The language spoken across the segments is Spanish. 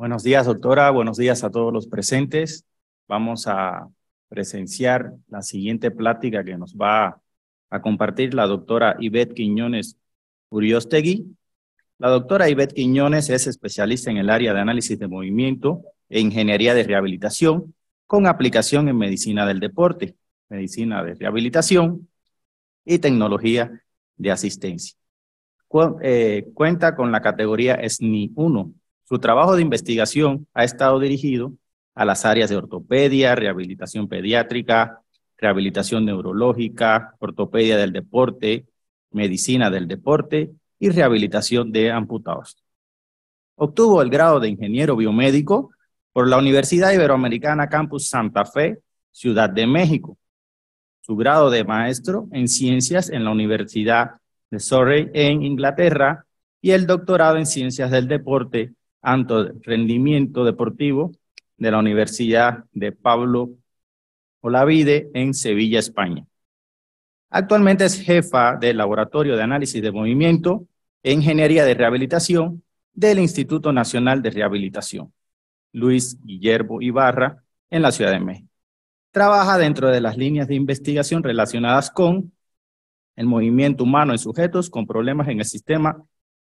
Buenos días, doctora. Buenos días a todos los presentes. Vamos a presenciar la siguiente plática que nos va a compartir la doctora Ivette Quiñones Uriostegui. La doctora Ivette Quiñones es especialista en el área de análisis de movimiento e ingeniería de rehabilitación con aplicación en medicina del deporte, medicina de rehabilitación y tecnología de asistencia. Eh, cuenta con la categoría SNI 1 su trabajo de investigación ha estado dirigido a las áreas de ortopedia, rehabilitación pediátrica, rehabilitación neurológica, ortopedia del deporte, medicina del deporte y rehabilitación de amputados. Obtuvo el grado de ingeniero biomédico por la Universidad Iberoamericana Campus Santa Fe, Ciudad de México. Su grado de maestro en ciencias en la Universidad de Surrey en Inglaterra y el doctorado en ciencias del deporte Anto rendimiento deportivo de la Universidad de Pablo Olavide en Sevilla, España. Actualmente es jefa del Laboratorio de Análisis de Movimiento e Ingeniería de Rehabilitación del Instituto Nacional de Rehabilitación, Luis Guillermo Ibarra, en la Ciudad de México. Trabaja dentro de las líneas de investigación relacionadas con el movimiento humano en sujetos con problemas en el sistema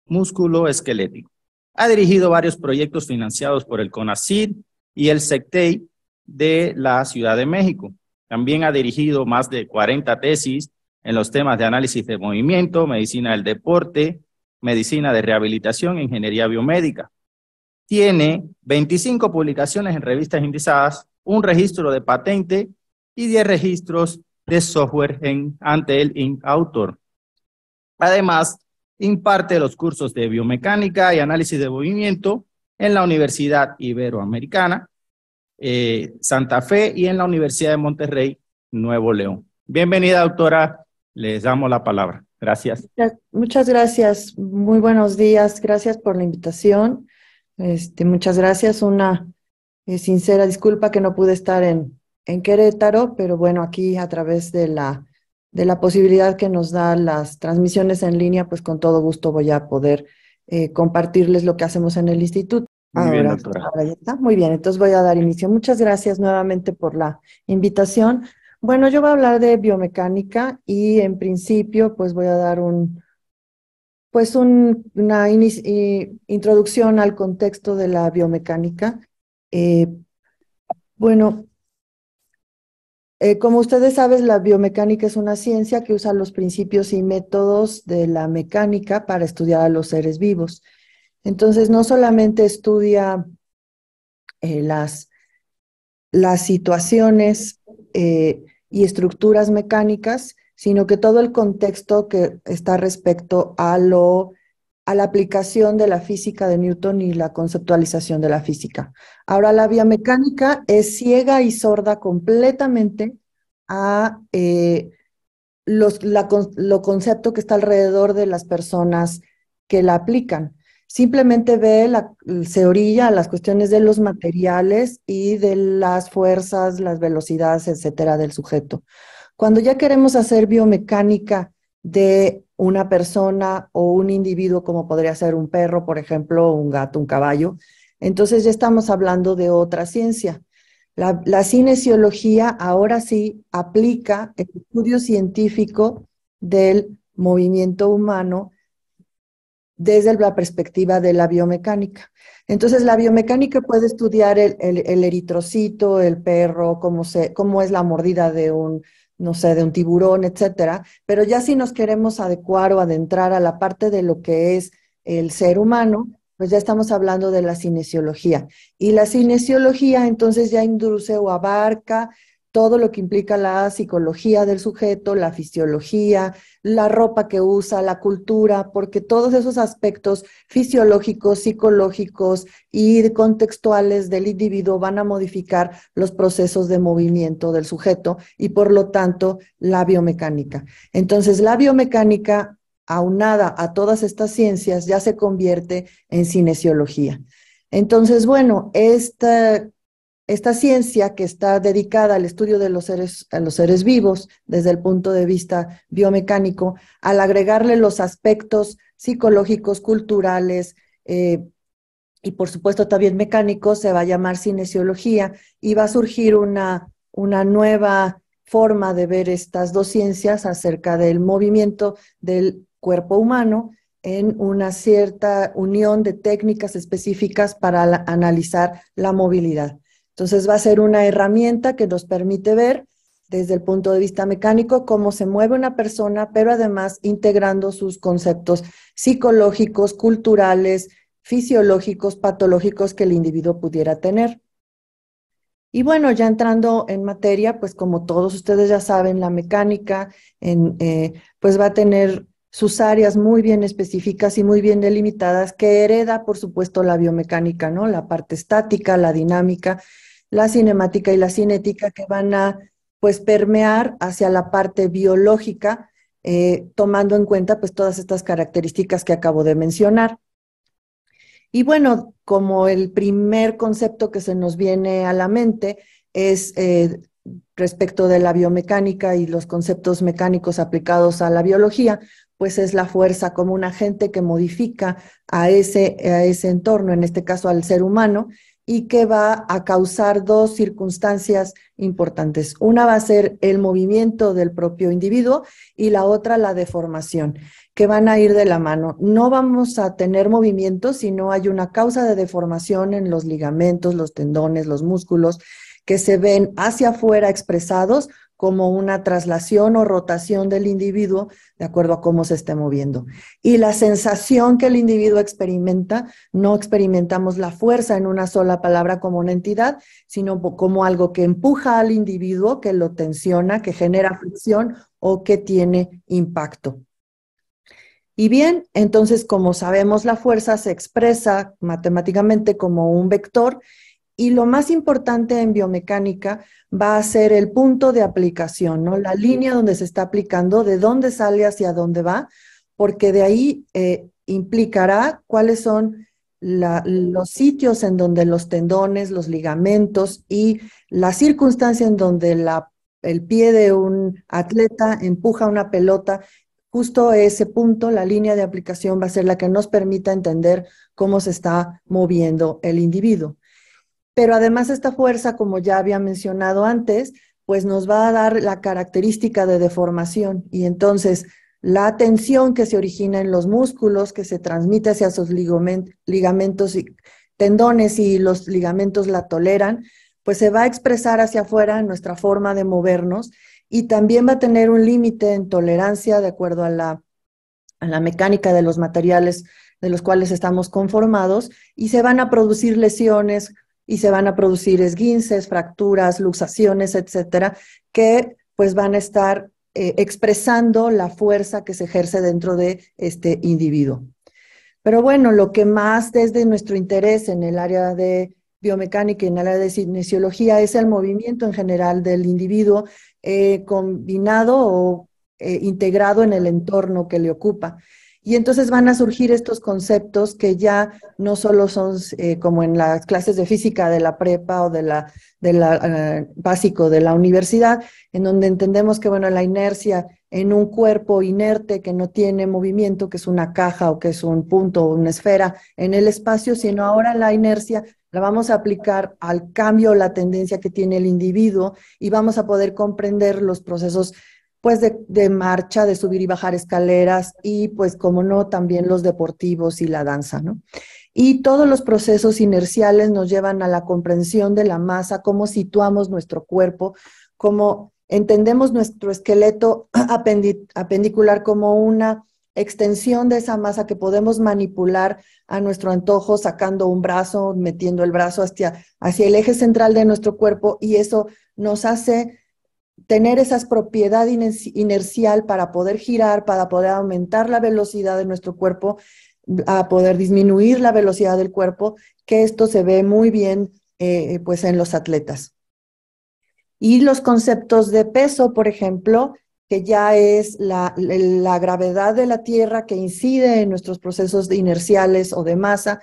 músculo ha dirigido varios proyectos financiados por el CONACYT y el SECTEI de la Ciudad de México. También ha dirigido más de 40 tesis en los temas de análisis de movimiento, medicina del deporte, medicina de rehabilitación e ingeniería biomédica. Tiene 25 publicaciones en revistas indizadas, un registro de patente y 10 registros de software en, ante el INC Además, imparte los cursos de biomecánica y análisis de movimiento en la Universidad Iberoamericana eh, Santa Fe y en la Universidad de Monterrey, Nuevo León. Bienvenida, doctora. Les damos la palabra. Gracias. Muchas gracias. Muy buenos días. Gracias por la invitación. Este, muchas gracias. Una eh, sincera disculpa que no pude estar en, en Querétaro, pero bueno, aquí a través de la de la posibilidad que nos da las transmisiones en línea, pues con todo gusto voy a poder eh, compartirles lo que hacemos en el instituto. Muy ahora, bien, ya está. Muy bien, entonces voy a dar inicio. Muchas gracias nuevamente por la invitación. Bueno, yo voy a hablar de biomecánica y en principio pues voy a dar un, pues una eh, introducción al contexto de la biomecánica. Eh, bueno, eh, como ustedes saben, la biomecánica es una ciencia que usa los principios y métodos de la mecánica para estudiar a los seres vivos. Entonces, no solamente estudia eh, las, las, situaciones eh, y estructuras mecánicas, sino que todo el contexto que está respecto a lo a la aplicación de la física de Newton y la conceptualización de la física. Ahora la biomecánica es ciega y sorda completamente a eh, los, lo concepto que está alrededor de las personas que la aplican. Simplemente ve, la, se orilla a las cuestiones de los materiales y de las fuerzas, las velocidades, etcétera, del sujeto. Cuando ya queremos hacer biomecánica de una persona o un individuo como podría ser un perro, por ejemplo, un gato, un caballo. Entonces ya estamos hablando de otra ciencia. La, cinesiología ahora sí aplica el estudio científico del movimiento humano desde la perspectiva de la biomecánica. Entonces, la biomecánica puede estudiar el, eritrocito, el perro, cómo, cómo es la mordida de un, no sé, de un tiburón, etcétera. Pero ya si nos queremos adecuar o adentrar a la parte de lo que es el ser humano, pues ya estamos hablando de la cinesiología. Y la cinesiología entonces ya induce o abarca todo lo que implica la psicología del sujeto, la fisiología, la ropa que usa, la cultura, porque todos esos aspectos fisiológicos, psicológicos y contextuales del individuo van a modificar los procesos de movimiento del sujeto y por lo tanto la biomecánica. Entonces, la biomecánica aunada a todas estas ciencias ya se convierte en cinesiología. Entonces, bueno, esta esta ciencia que está dedicada al estudio de los seres, los seres vivos desde el punto de vista biomecánico, al agregarle los aspectos psicológicos, culturales eh, y por supuesto también mecánicos, se va a llamar cinesiología y va a surgir una, nueva forma de ver estas dos ciencias acerca del movimiento del cuerpo humano en una cierta unión de técnicas específicas para analizar la movilidad. Entonces va a ser una herramienta que nos permite ver desde el punto de vista mecánico cómo se mueve una persona, pero además integrando sus conceptos psicológicos, culturales, fisiológicos, patológicos que el individuo pudiera tener. Y bueno, ya entrando en materia, pues como todos ustedes ya saben, la mecánica eh, pues va a tener sus áreas muy bien específicas y muy bien delimitadas, que hereda, por supuesto, la biomecánica, ¿no? La parte estática, la dinámica, la cinemática y la cinética que van a, pues, permear hacia la parte biológica, eh, tomando en cuenta, pues, todas estas características que acabo de mencionar. Y bueno, como el primer concepto que se nos viene a la mente es eh, respecto de la biomecánica y los conceptos mecánicos aplicados a la biología, pues es la fuerza como un agente que modifica a ese, a ese entorno, en este caso al ser humano, y que va a causar dos circunstancias importantes. Una va a ser el movimiento del propio individuo y la otra la deformación, que van a ir de la mano. No vamos a tener movimiento si no hay una causa de deformación en los ligamentos, los tendones, los músculos, que se ven hacia afuera expresados como una traslación o rotación del individuo de acuerdo a cómo se esté moviendo. Y la sensación que el individuo experimenta, no experimentamos la fuerza en una sola palabra como una entidad, sino como algo que empuja al individuo, que lo tensiona, que genera fricción o que tiene impacto. Y bien, entonces como sabemos, la fuerza se expresa matemáticamente como un vector y lo más importante en biomecánica va a ser el punto de aplicación, ¿no? La línea donde se está aplicando, de dónde sale hacia dónde va, porque de ahí eh, implicará cuáles son los sitios en donde los tendones, los ligamentos y la circunstancia en donde el pie de un atleta empuja una pelota, justo ese punto, la línea de aplicación va a ser la que nos permita entender cómo se está moviendo el individuo. Pero además esta fuerza, como ya había mencionado antes, pues nos va a dar la característica de deformación y entonces la tensión que se origina en los músculos, que se transmite hacia sus ligamentos y tendones y los ligamentos la toleran, pues se va a expresar hacia afuera en nuestra forma de movernos y también va a tener un límite en tolerancia de acuerdo a la, a la mecánica de los materiales de los cuales estamos conformados y se van a producir lesiones y se van a producir esguinces, fracturas, luxaciones, etcétera, que pues van a estar eh, expresando la fuerza que se ejerce dentro de este individuo. Pero bueno, lo que más desde nuestro interés en el área de biomecánica y en el área de cinesiología es el movimiento en general del individuo eh, combinado o eh, integrado en el entorno que le ocupa. Y entonces van a surgir estos conceptos que ya no solo son eh, como en las clases de física de la prepa o de la, eh, básico de la universidad, en donde entendemos que bueno, la inercia en un cuerpo inerte que no tiene movimiento, que es una caja o que es un punto o una esfera en el espacio, sino ahora la inercia la vamos a aplicar al cambio, la tendencia que tiene el individuo y vamos a poder comprender los procesos pues de, marcha, de subir y bajar escaleras y pues como no, también los deportivos y la danza, ¿no? Y todos los procesos inerciales nos llevan a la comprensión de la masa, cómo situamos nuestro cuerpo, cómo entendemos nuestro esqueleto apendicular como una extensión de esa masa que podemos manipular a nuestro antojo, sacando un brazo, metiendo el brazo hacia, hacia el eje central de nuestro cuerpo y eso nos hace tener esa propiedad inercial para poder girar, para poder aumentar la velocidad de nuestro cuerpo, a poder disminuir la velocidad del cuerpo, que esto se ve muy bien eh, pues en los atletas. Y los conceptos de peso, por ejemplo, que ya es la, gravedad de la Tierra que incide en nuestros procesos inerciales o de masa,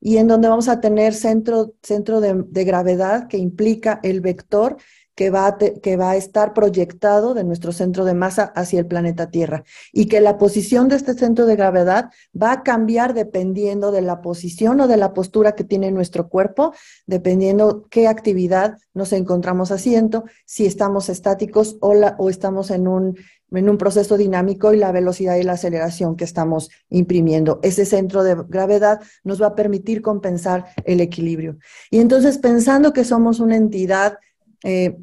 y en donde vamos a tener centro, de gravedad que implica el vector que va, a que va a estar proyectado de nuestro centro de masa hacia el planeta Tierra y que la posición de este centro de gravedad va a cambiar dependiendo de la posición o de la postura que tiene nuestro cuerpo, dependiendo qué actividad nos encontramos haciendo, si estamos estáticos o, o estamos en en un proceso dinámico y la velocidad y la aceleración que estamos imprimiendo. Ese centro de gravedad nos va a permitir compensar el equilibrio. Y entonces, pensando que somos una entidad eh,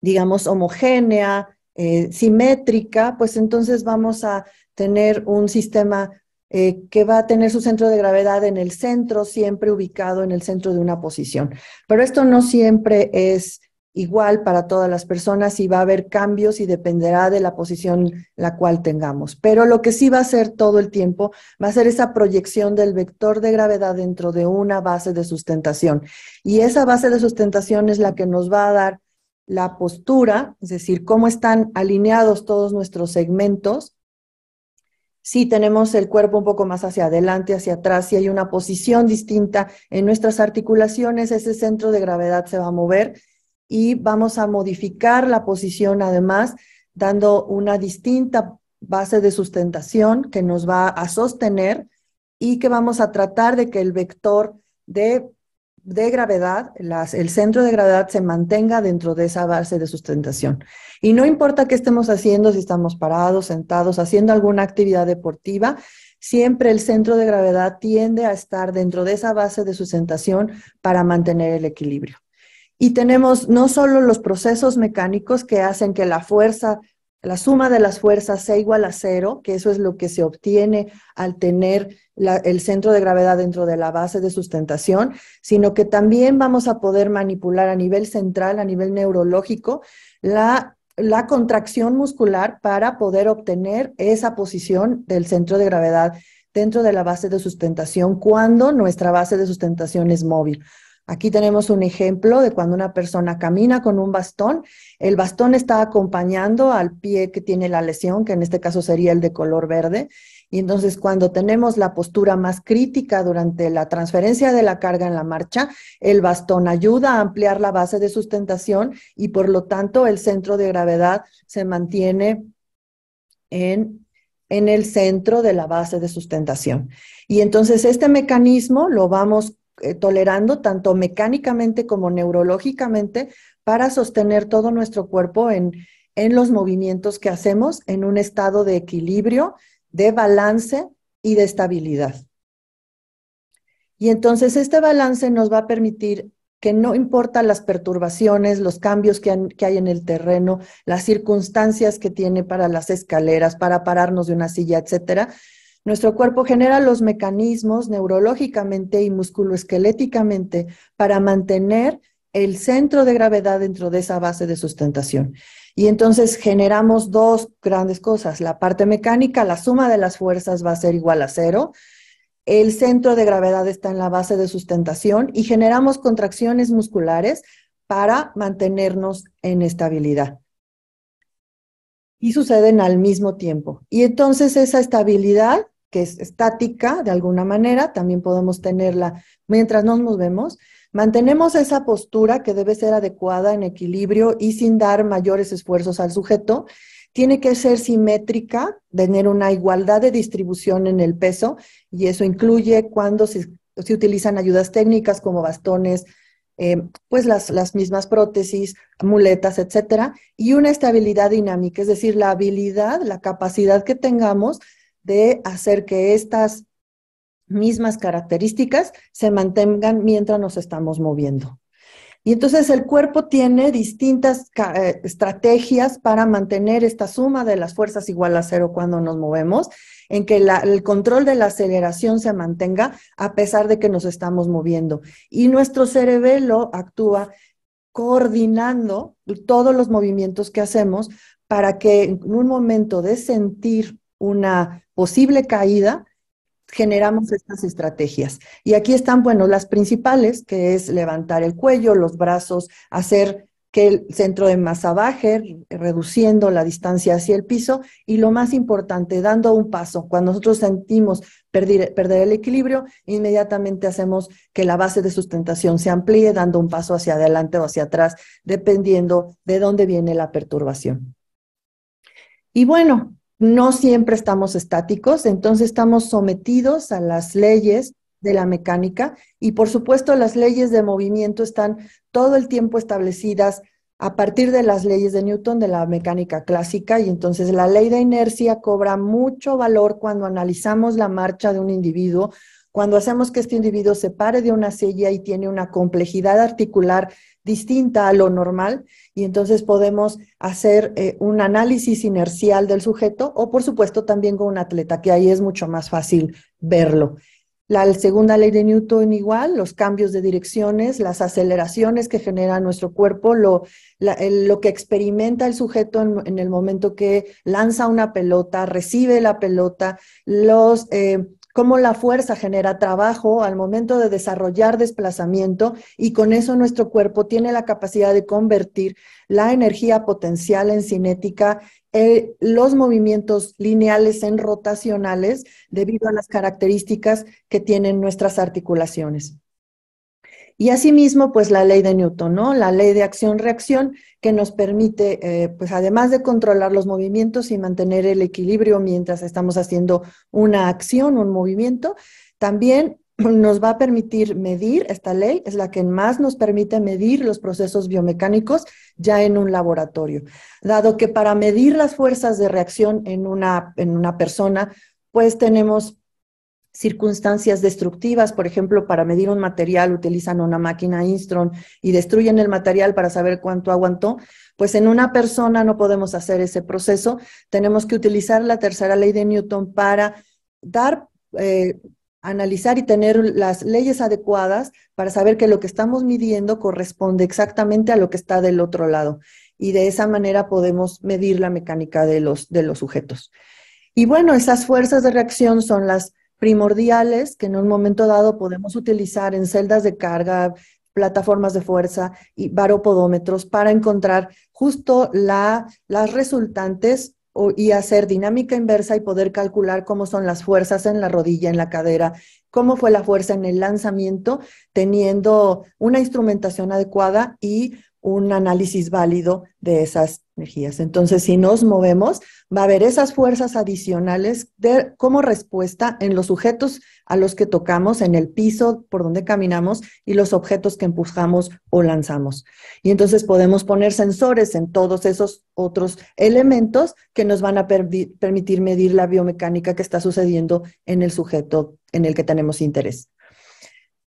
digamos, homogénea, eh, simétrica, pues entonces vamos a tener un sistema eh, que va a tener su centro de gravedad en el centro, siempre ubicado en el centro de una posición. Pero esto no siempre es igual para todas las personas y va a haber cambios y dependerá de la posición la cual tengamos. Pero lo que sí va a ser todo el tiempo va a ser esa proyección del vector de gravedad dentro de una base de sustentación. Y esa base de sustentación es la que nos va a dar la postura, es decir, cómo están alineados todos nuestros segmentos. Si tenemos el cuerpo un poco más hacia adelante, hacia atrás, si hay una posición distinta en nuestras articulaciones, ese centro de gravedad se va a mover y vamos a modificar la posición además dando una distinta base de sustentación que nos va a sostener y que vamos a tratar de que el vector de, gravedad, el centro de gravedad se mantenga dentro de esa base de sustentación. Y no importa qué estemos haciendo, si estamos parados, sentados, haciendo alguna actividad deportiva, siempre el centro de gravedad tiende a estar dentro de esa base de sustentación para mantener el equilibrio. Y tenemos no solo los procesos mecánicos que hacen que la fuerza, la suma de las fuerzas sea igual a cero, que eso es lo que se obtiene al tener el centro de gravedad dentro de la base de sustentación, sino que también vamos a poder manipular a nivel central, a nivel neurológico, la contracción muscular para poder obtener esa posición del centro de gravedad dentro de la base de sustentación cuando nuestra base de sustentación es móvil. Aquí tenemos un ejemplo de cuando una persona camina con un bastón, el bastón está acompañando al pie que tiene la lesión, que en este caso sería el de color verde, y entonces cuando tenemos la postura más crítica durante la transferencia de la carga en la marcha, el bastón ayuda a ampliar la base de sustentación y por lo tanto el centro de gravedad se mantiene en, en el centro de la base de sustentación. Y entonces este mecanismo lo vamos eh, tolerando tanto mecánicamente como neurológicamente para sostener todo nuestro cuerpo en, los movimientos que hacemos en un estado de equilibrio, de balance y de estabilidad. Y entonces este balance nos va a permitir que no importa las perturbaciones, los cambios que, que, hay en el terreno, las circunstancias que tiene para las escaleras, para pararnos de una silla, etcétera, nuestro cuerpo genera los mecanismos neurológicamente y musculoesqueléticamente para mantener el centro de gravedad dentro de esa base de sustentación. Y entonces generamos dos grandes cosas. La parte mecánica, la suma de las fuerzas va a ser igual a cero. El centro de gravedad está en la base de sustentación y generamos contracciones musculares para mantenernos en estabilidad. Y suceden al mismo tiempo. Y entonces esa estabilidad que es estática de alguna manera, también podemos tenerla mientras nos movemos. Mantenemos esa postura que debe ser adecuada en equilibrio y sin dar mayores esfuerzos al sujeto. Tiene que ser simétrica, tener una igualdad de distribución en el peso y eso incluye cuando se, utilizan ayudas técnicas como bastones, eh, pues las, mismas prótesis, muletas, etcétera, y una estabilidad dinámica, es decir, la habilidad, la capacidad que tengamos de hacer que estas mismas características se mantengan mientras nos estamos moviendo. Y entonces el cuerpo tiene distintas eh, estrategias para mantener esta suma de las fuerzas igual a cero cuando nos movemos, en que el control de la aceleración se mantenga a pesar de que nos estamos moviendo. Y nuestro cerebelo actúa coordinando todos los movimientos que hacemos para que en un momento de sentir una posible caída, generamos estas estrategias. Y aquí están, bueno, las principales, que es levantar el cuello, los brazos, hacer que el centro de masa baje, reduciendo la distancia hacia el piso y lo más importante, dando un paso. Cuando nosotros sentimos perder, perder el equilibrio, inmediatamente hacemos que la base de sustentación se amplíe, dando un paso hacia adelante o hacia atrás, dependiendo de dónde viene la perturbación. Y bueno, no siempre estamos estáticos, entonces estamos sometidos a las leyes de la mecánica y por supuesto las leyes de movimiento están todo el tiempo establecidas a partir de las leyes de Newton de la mecánica clásica y entonces la ley de inercia cobra mucho valor cuando analizamos la marcha de un individuo, cuando hacemos que este individuo se pare de una silla y tiene una complejidad articular distinta a lo normal y entonces podemos hacer eh, un análisis inercial del sujeto o por supuesto también con un atleta, que ahí es mucho más fácil verlo. La segunda ley de Newton igual, los cambios de direcciones, las aceleraciones que genera nuestro cuerpo, lo, lo que experimenta el sujeto en, el momento que lanza una pelota, recibe la pelota, los... Eh, cómo la fuerza genera trabajo al momento de desarrollar desplazamiento y con eso nuestro cuerpo tiene la capacidad de convertir la energía potencial en cinética, eh, los movimientos lineales en rotacionales debido a las características que tienen nuestras articulaciones. Y asimismo, pues la ley de Newton, ¿no? La ley de acción-reacción que nos permite, eh, pues además de controlar los movimientos y mantener el equilibrio mientras estamos haciendo una acción, un movimiento, también nos va a permitir medir, esta ley es la que más nos permite medir los procesos biomecánicos ya en un laboratorio, dado que para medir las fuerzas de reacción en una, en una persona, pues tenemos circunstancias destructivas, por ejemplo, para medir un material utilizan una máquina Instron y destruyen el material para saber cuánto aguantó, pues en una persona no podemos hacer ese proceso. Tenemos que utilizar la tercera ley de Newton para dar, eh, analizar y tener las leyes adecuadas para saber que lo que estamos midiendo corresponde exactamente a lo que está del otro lado. Y de esa manera podemos medir la mecánica de los, de los sujetos. Y bueno, esas fuerzas de reacción son las primordiales que en un momento dado podemos utilizar en celdas de carga, plataformas de fuerza y varopodómetros para encontrar justo la, las resultantes y hacer dinámica inversa y poder calcular cómo son las fuerzas en la rodilla, en la cadera, cómo fue la fuerza en el lanzamiento, teniendo una instrumentación adecuada y un análisis válido de esas energías. Entonces, si nos movemos, va a haber esas fuerzas adicionales como respuesta en los sujetos a los que tocamos, en el piso por donde caminamos y los objetos que empujamos o lanzamos. Y entonces podemos poner sensores en todos esos otros elementos que nos van a permitir medir la biomecánica que está sucediendo en el sujeto en el que tenemos interés.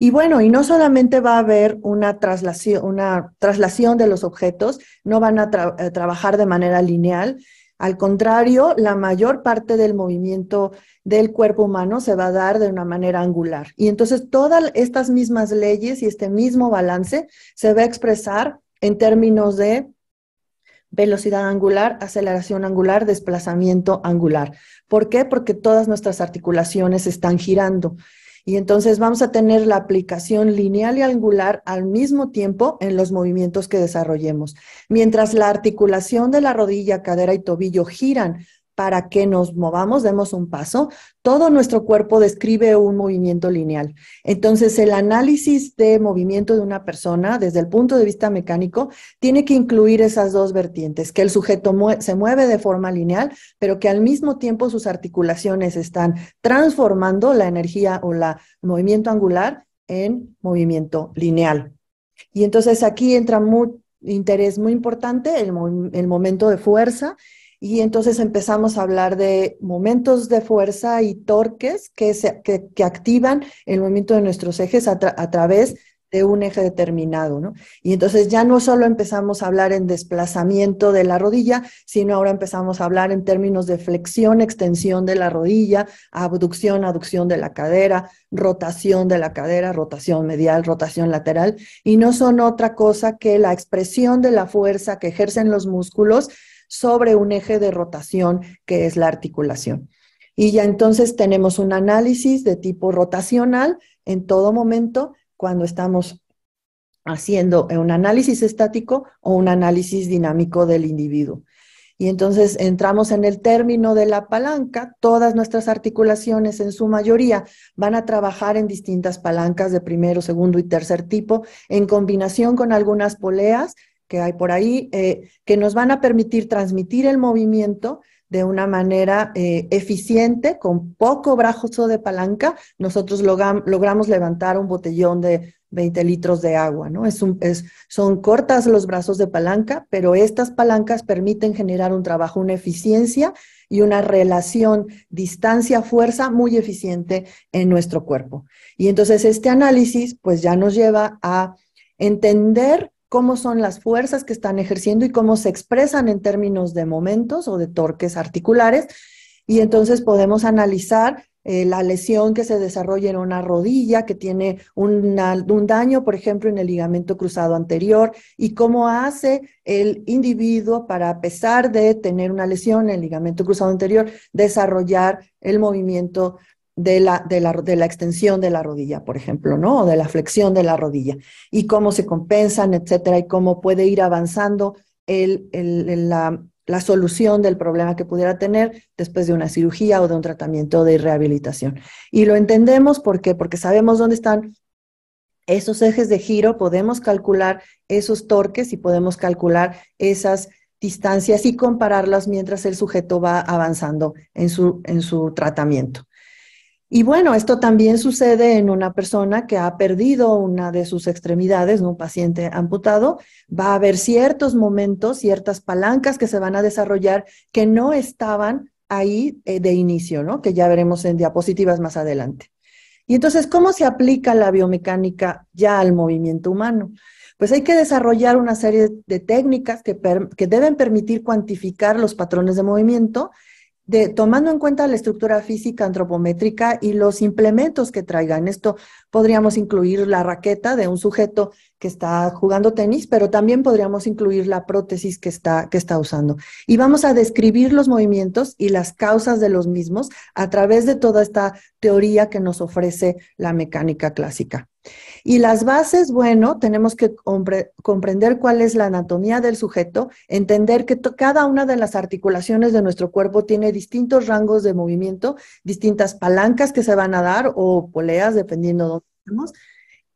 Y bueno, y no solamente va a haber una traslación, una traslación de los objetos, no van a, a eh, trabajar de manera lineal, al contrario, la mayor parte del movimiento del cuerpo humano se va a dar de una manera angular. Y entonces todas estas mismas leyes y este mismo balance se va a expresar en términos de velocidad angular, aceleración angular, desplazamiento angular. ¿Por qué? Porque todas nuestras articulaciones están girando. Y entonces vamos a tener la aplicación lineal y angular al mismo tiempo en los movimientos que desarrollemos. Mientras la articulación de la rodilla, cadera y tobillo giran para que nos movamos, demos un paso, todo nuestro cuerpo describe un movimiento lineal. Entonces, el análisis de movimiento de una persona desde el punto de vista mecánico tiene que incluir esas dos vertientes, que el sujeto se mueve de forma lineal, pero que al mismo tiempo sus articulaciones están transformando la energía o la, el movimiento angular en movimiento lineal. Y entonces aquí entra un interés muy importante, el momento de fuerza y entonces empezamos a hablar de momentos de fuerza y torques que, que, activan el movimiento de nuestros ejes a, a través de un eje determinado, ¿no? Y entonces ya no solo empezamos a hablar en desplazamiento de la rodilla, sino ahora empezamos a hablar en términos de flexión, extensión de la rodilla, abducción, aducción de la cadera, rotación de la cadera, rotación medial, rotación lateral, y no son otra cosa que la expresión de la fuerza que ejercen los músculos sobre un eje de rotación que es la articulación. Y ya entonces tenemos un análisis de tipo rotacional en todo momento cuando estamos haciendo un análisis estático o un análisis dinámico del individuo. Y entonces entramos en el término de la palanca, todas nuestras articulaciones en su mayoría van a trabajar en distintas palancas de primero, segundo y tercer tipo, en combinación con algunas poleas que hay por ahí, eh, que nos van a permitir transmitir el movimiento de una manera eh, eficiente, con poco brazo de palanca, nosotros logramos levantar un botellón de 20 litros de agua, ¿no? Es un, son cortas los brazos de palanca, pero estas palancas permiten generar un trabajo, una eficiencia y una relación distancia-fuerza muy eficiente en nuestro cuerpo. Y entonces este análisis, pues ya nos lleva a entender cómo son las fuerzas que están ejerciendo y cómo se expresan en términos de momentos o de torques articulares. Y entonces podemos analizar eh, la lesión que se desarrolla en una rodilla, que tiene un daño, por ejemplo, en el ligamento cruzado anterior, y cómo hace el individuo para, a pesar de tener una lesión en el ligamento cruzado anterior, desarrollar el movimiento de la, extensión de la rodilla, por ejemplo, ¿no? O de la flexión de la rodilla, y cómo se compensan, etcétera, y cómo puede ir avanzando la, la, solución del problema que pudiera tener después de una cirugía o de un tratamiento de rehabilitación. Y lo entendemos porque, porque sabemos dónde están esos ejes de giro, podemos calcular esos torques y podemos calcular esas distancias y compararlas mientras el sujeto va avanzando en su, en su tratamiento. Y bueno, esto también sucede en una persona que ha perdido una de sus extremidades, un paciente amputado. Va a haber ciertos momentos, ciertas palancas que se van a desarrollar que no estaban ahí eh, de inicio, ¿no? que ya veremos en diapositivas más adelante. Y entonces, ¿cómo se aplica la biomecánica ya al movimiento humano? Pues hay que desarrollar una serie de técnicas que deben permitir cuantificar los patrones de movimiento de, tomando en cuenta la estructura física antropométrica y los implementos que traigan. Esto podríamos incluir la raqueta de un sujeto que está jugando tenis, pero también podríamos incluir la prótesis que está, que está usando. Y vamos a describir los movimientos y las causas de los mismos a través de toda esta teoría que nos ofrece la mecánica clásica. Y las bases, bueno, tenemos que comprender cuál es la anatomía del sujeto, entender que cada una de las articulaciones de nuestro cuerpo tiene distintos rangos de movimiento, distintas palancas que se van a dar o poleas, dependiendo de dónde estamos,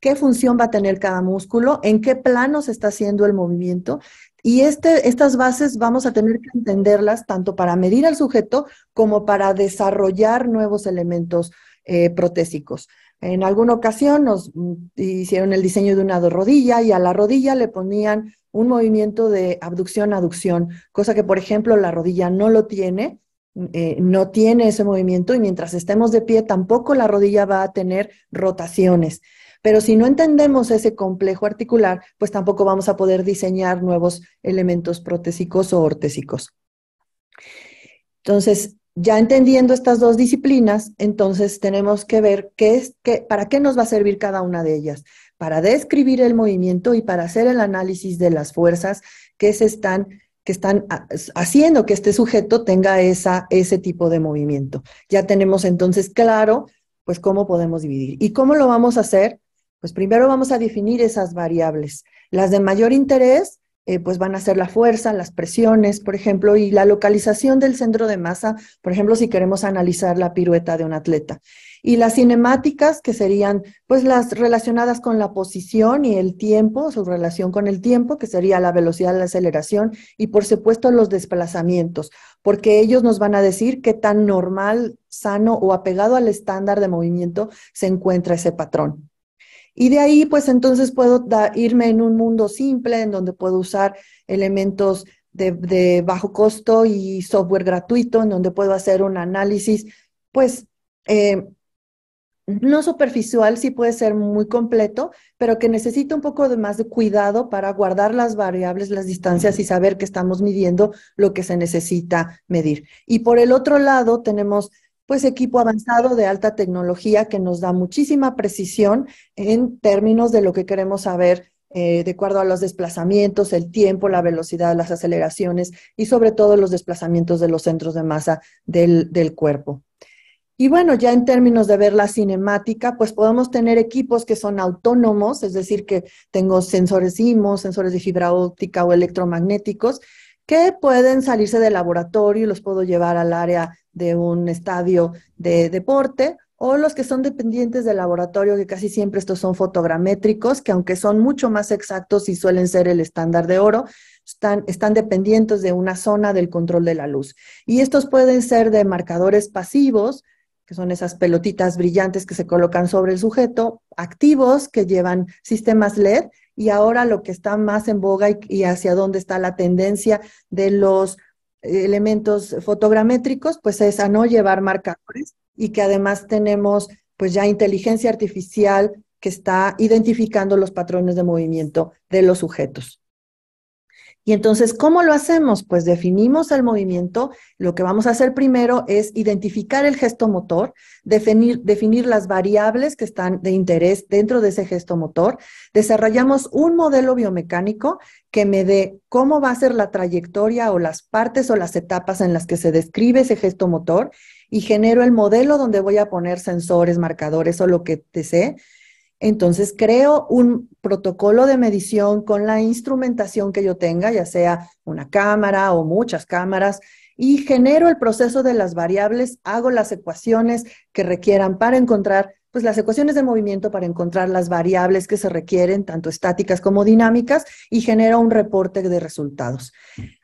qué función va a tener cada músculo, en qué plano se está haciendo el movimiento. Y este, estas bases vamos a tener que entenderlas tanto para medir al sujeto como para desarrollar nuevos elementos eh, protésicos. En alguna ocasión nos mm, hicieron el diseño de una rodilla y a la rodilla le ponían un movimiento de abducción-aducción, cosa que, por ejemplo, la rodilla no lo tiene, mm, eh, no tiene ese movimiento y mientras estemos de pie tampoco la rodilla va a tener rotaciones. Pero si no entendemos ese complejo articular, pues tampoco vamos a poder diseñar nuevos elementos protésicos o ortésicos. Entonces, ya entendiendo estas dos disciplinas, entonces tenemos que ver qué es, qué, para qué nos va a servir cada una de ellas. Para describir el movimiento y para hacer el análisis de las fuerzas que se están, que están haciendo que este sujeto tenga esa, ese tipo de movimiento. Ya tenemos entonces claro, pues, cómo podemos dividir. ¿Y cómo lo vamos a hacer? Pues primero vamos a definir esas variables. Las de mayor interés, eh, pues van a ser la fuerza, las presiones, por ejemplo, y la localización del centro de masa, por ejemplo, si queremos analizar la pirueta de un atleta. Y las cinemáticas, que serían pues las relacionadas con la posición y el tiempo, su relación con el tiempo, que sería la velocidad, la aceleración y por supuesto los desplazamientos, porque ellos nos van a decir qué tan normal, sano o apegado al estándar de movimiento se encuentra ese patrón. Y de ahí, pues entonces puedo irme en un mundo simple, en donde puedo usar elementos de, bajo costo y software gratuito, en donde puedo hacer un análisis, pues eh, no superficial, sí puede ser muy completo, pero que necesita un poco de más de cuidado para guardar las variables, las distancias y saber que estamos midiendo lo que se necesita medir. Y por el otro lado, tenemos pues equipo avanzado de alta tecnología que nos da muchísima precisión en términos de lo que queremos saber eh, de acuerdo a los desplazamientos, el tiempo, la velocidad, las aceleraciones y sobre todo los desplazamientos de los centros de masa del, del cuerpo. Y bueno, ya en términos de ver la cinemática, pues podemos tener equipos que son autónomos, es decir, que tengo sensores IMO, sensores de fibra óptica o electromagnéticos, que pueden salirse del laboratorio y los puedo llevar al área de un estadio de deporte, o los que son dependientes del laboratorio, que casi siempre estos son fotogramétricos, que aunque son mucho más exactos y suelen ser el estándar de oro, están, están dependientes de una zona del control de la luz. Y estos pueden ser de marcadores pasivos, que son esas pelotitas brillantes que se colocan sobre el sujeto, activos que llevan sistemas LED, y ahora lo que está más en boga y, y hacia dónde está la tendencia de los elementos fotogramétricos, pues es a no llevar marcadores y que además tenemos pues ya inteligencia artificial que está identificando los patrones de movimiento de los sujetos. Y entonces, ¿cómo lo hacemos? Pues definimos el movimiento. Lo que vamos a hacer primero es identificar el gesto motor, definir, las variables que están de interés dentro de ese gesto motor. Desarrollamos un modelo biomecánico que me dé cómo va a ser la trayectoria o las partes o las etapas en las que se describe ese gesto motor y genero el modelo donde voy a poner sensores, marcadores o lo que desee. Entonces creo un protocolo de medición con la instrumentación que yo tenga, ya sea una cámara o muchas cámaras, y genero el proceso de las variables, hago las ecuaciones que requieran para encontrar, pues las ecuaciones de movimiento para encontrar las variables que se requieren, tanto estáticas como dinámicas, y genero un reporte de resultados.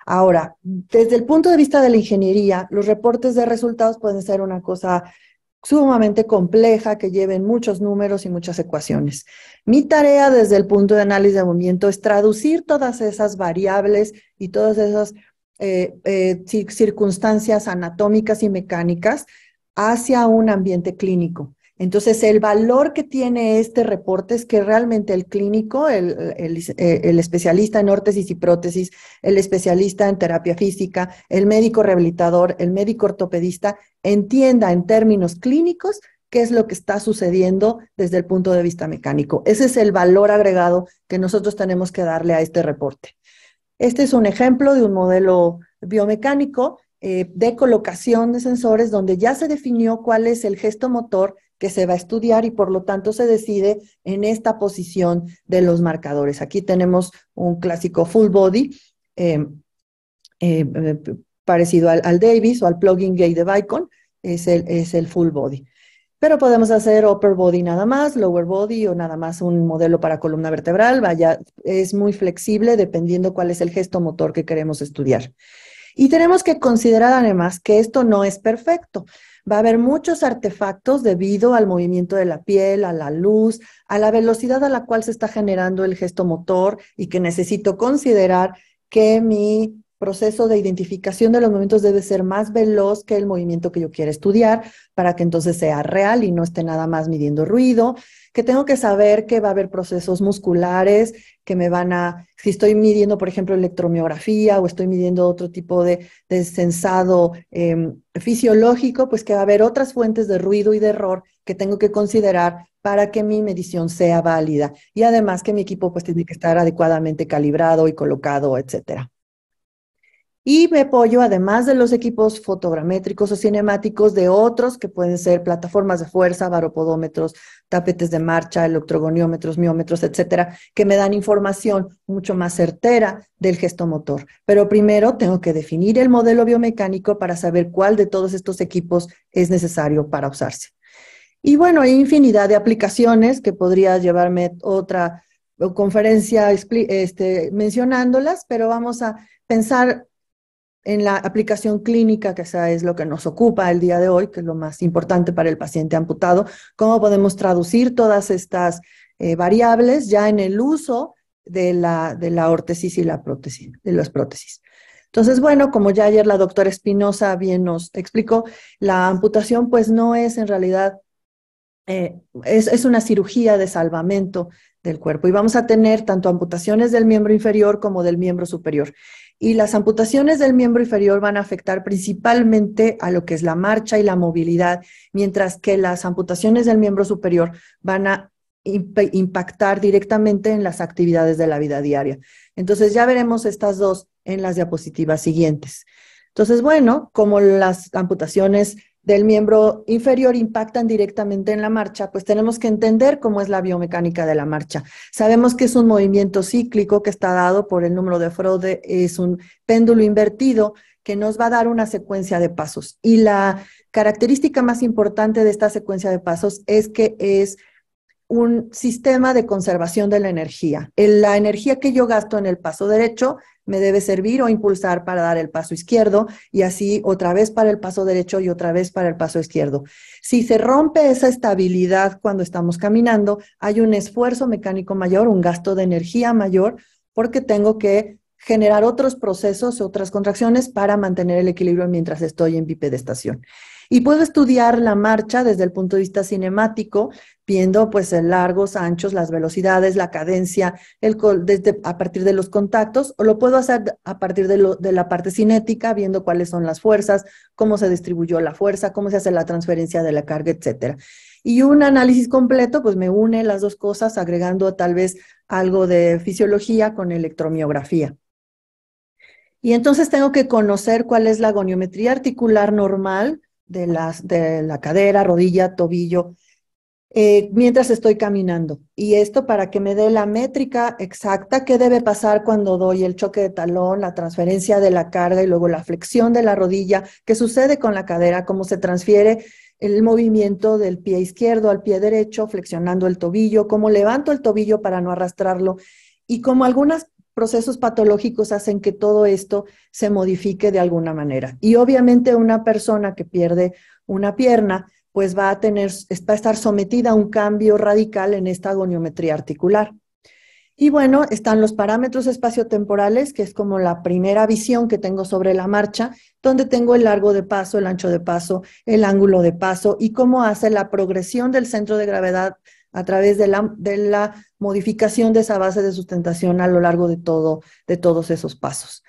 Ahora, desde el punto de vista de la ingeniería, los reportes de resultados pueden ser una cosa sumamente compleja que lleven muchos números y muchas ecuaciones. Mi tarea desde el punto de análisis de movimiento es traducir todas esas variables y todas esas eh, eh, circunstancias anatómicas y mecánicas hacia un ambiente clínico. Entonces, el valor que tiene este reporte es que realmente el clínico, eh, el, especialista en órtesis y prótesis, el especialista en terapia física, el médico rehabilitador, el médico ortopedista, entienda en términos clínicos qué es lo que está sucediendo desde el punto de vista mecánico. Ese es el valor agregado que nosotros tenemos que darle a este reporte. Este es un ejemplo de un modelo biomecánico eh, de colocación de sensores donde ya se definió cuál es el gesto motor que se va a estudiar y por lo tanto se decide en esta posición de los marcadores. Aquí tenemos un clásico full body. Eh, eh, parecido al, Davis o al plugin gay de Bicon, es el, es el full body. Pero podemos hacer upper body nada más, lower body o nada más un modelo para columna vertebral. Vaya, es muy flexible dependiendo cuál es el gesto motor que queremos estudiar. Y tenemos que considerar además que esto no es perfecto. Va a haber muchos artefactos debido al movimiento de la piel, a la luz, a la velocidad a la cual se está generando el gesto motor y que necesito considerar que mi proceso de identificación de los momentos debe ser más veloz que el movimiento que yo quiera estudiar para que entonces sea real y no esté nada más midiendo ruido que tengo que saber que va a haber procesos musculares que me van a, si estoy midiendo, por ejemplo, electromiografía o estoy midiendo otro tipo de, de sensado em, fisiológico, pues que va a haber otras fuentes de ruido y de error que tengo que considerar para que mi medición sea válida. Y además que mi equipo pues tiene que estar adecuadamente calibrado y colocado, etcétera. Y me apoyo, además de los equipos fotogramétricos o cinemáticos, de otros que pueden ser plataformas de fuerza, baropodómetros, tapetes de marcha, electrogoniómetros, miómetros, etcétera, que me dan información mucho más certera del gesto motor. Pero primero tengo que definir el modelo biomecánico para saber cuál de todos estos equipos es necesario para usarse. Y bueno, hay infinidad de aplicaciones que podría llevarme otra conferencia este, mencionándolas, pero vamos a pensar en la aplicación clínica, que es lo que nos ocupa el día de hoy, que es lo más importante para el paciente amputado, cómo podemos traducir todas estas eh, variables ya en el uso de la, de la órtesis y la prótesis, de las prótesis. Entonces, bueno, como ya ayer la doctora Espinosa bien nos explicó, la amputación pues no es en realidad, eh, es, es, una cirugía de salvamento del cuerpo. Y vamos a tener tanto amputaciones del miembro inferior como del miembro superior. Y las amputaciones del miembro inferior van a afectar principalmente a lo que es la marcha y la movilidad, mientras que las amputaciones del miembro superior van a impactar directamente en las actividades de la vida diaria. Entonces ya veremos estas dos en las diapositivas siguientes. Entonces, bueno, como las amputaciones del miembro inferior impactan directamente en la marcha, pues tenemos que entender cómo es la biomecánica de la marcha. Sabemos que es un movimiento cíclico que está dado por el número de Frode, es un péndulo invertido que nos va a dar una secuencia de pasos. Y la característica más importante de esta secuencia de pasos es que es un sistema de conservación de la energía. La energía que yo gasto en el paso derecho me debe servir o impulsar para dar el paso izquierdo y así otra vez para el paso derecho y otra vez para el paso izquierdo. Si se rompe esa estabilidad cuando estamos caminando, hay un esfuerzo mecánico mayor, un gasto de energía mayor, porque tengo que generar otros procesos, otras contracciones para mantener el equilibrio mientras estoy en bipedestación. Y puedo estudiar la marcha desde el punto de vista cinemático, viendo pues el largos, anchos, las velocidades, la cadencia, a partir de los contactos, o lo puedo hacer a partir de, la parte cinética, viendo cuáles son las fuerzas, cómo se distribuyó la fuerza, cómo se hace la transferencia de la carga, etcétera. Y un análisis completo, pues me une las dos cosas, agregando tal vez algo de fisiología con electromiografía. Y entonces tengo que conocer cuál es la goniometría articular normal, de, las, de la cadera, rodilla, tobillo, eh, mientras estoy caminando. Y esto para que me dé la métrica exacta qué debe pasar cuando doy el choque de talón, la transferencia de la carga y luego la flexión de la rodilla, qué sucede con la cadera, cómo se transfiere el movimiento del pie izquierdo al pie derecho, flexionando el tobillo, cómo levanto el tobillo para no arrastrarlo. Y como algunas procesos patológicos hacen que todo esto se modifique de alguna manera. Y obviamente una persona que pierde una pierna, pues va a tener, va a estar sometida a un cambio radical en esta goniometría articular. Y bueno, están los parámetros espaciotemporales, que es como la primera visión que tengo sobre la marcha, donde tengo el largo de paso, el ancho de paso, el ángulo de paso y cómo hace la progresión del centro de gravedad a través de la, de la modificación de esa base de sustentación a lo largo de, todo, de todos esos pasos.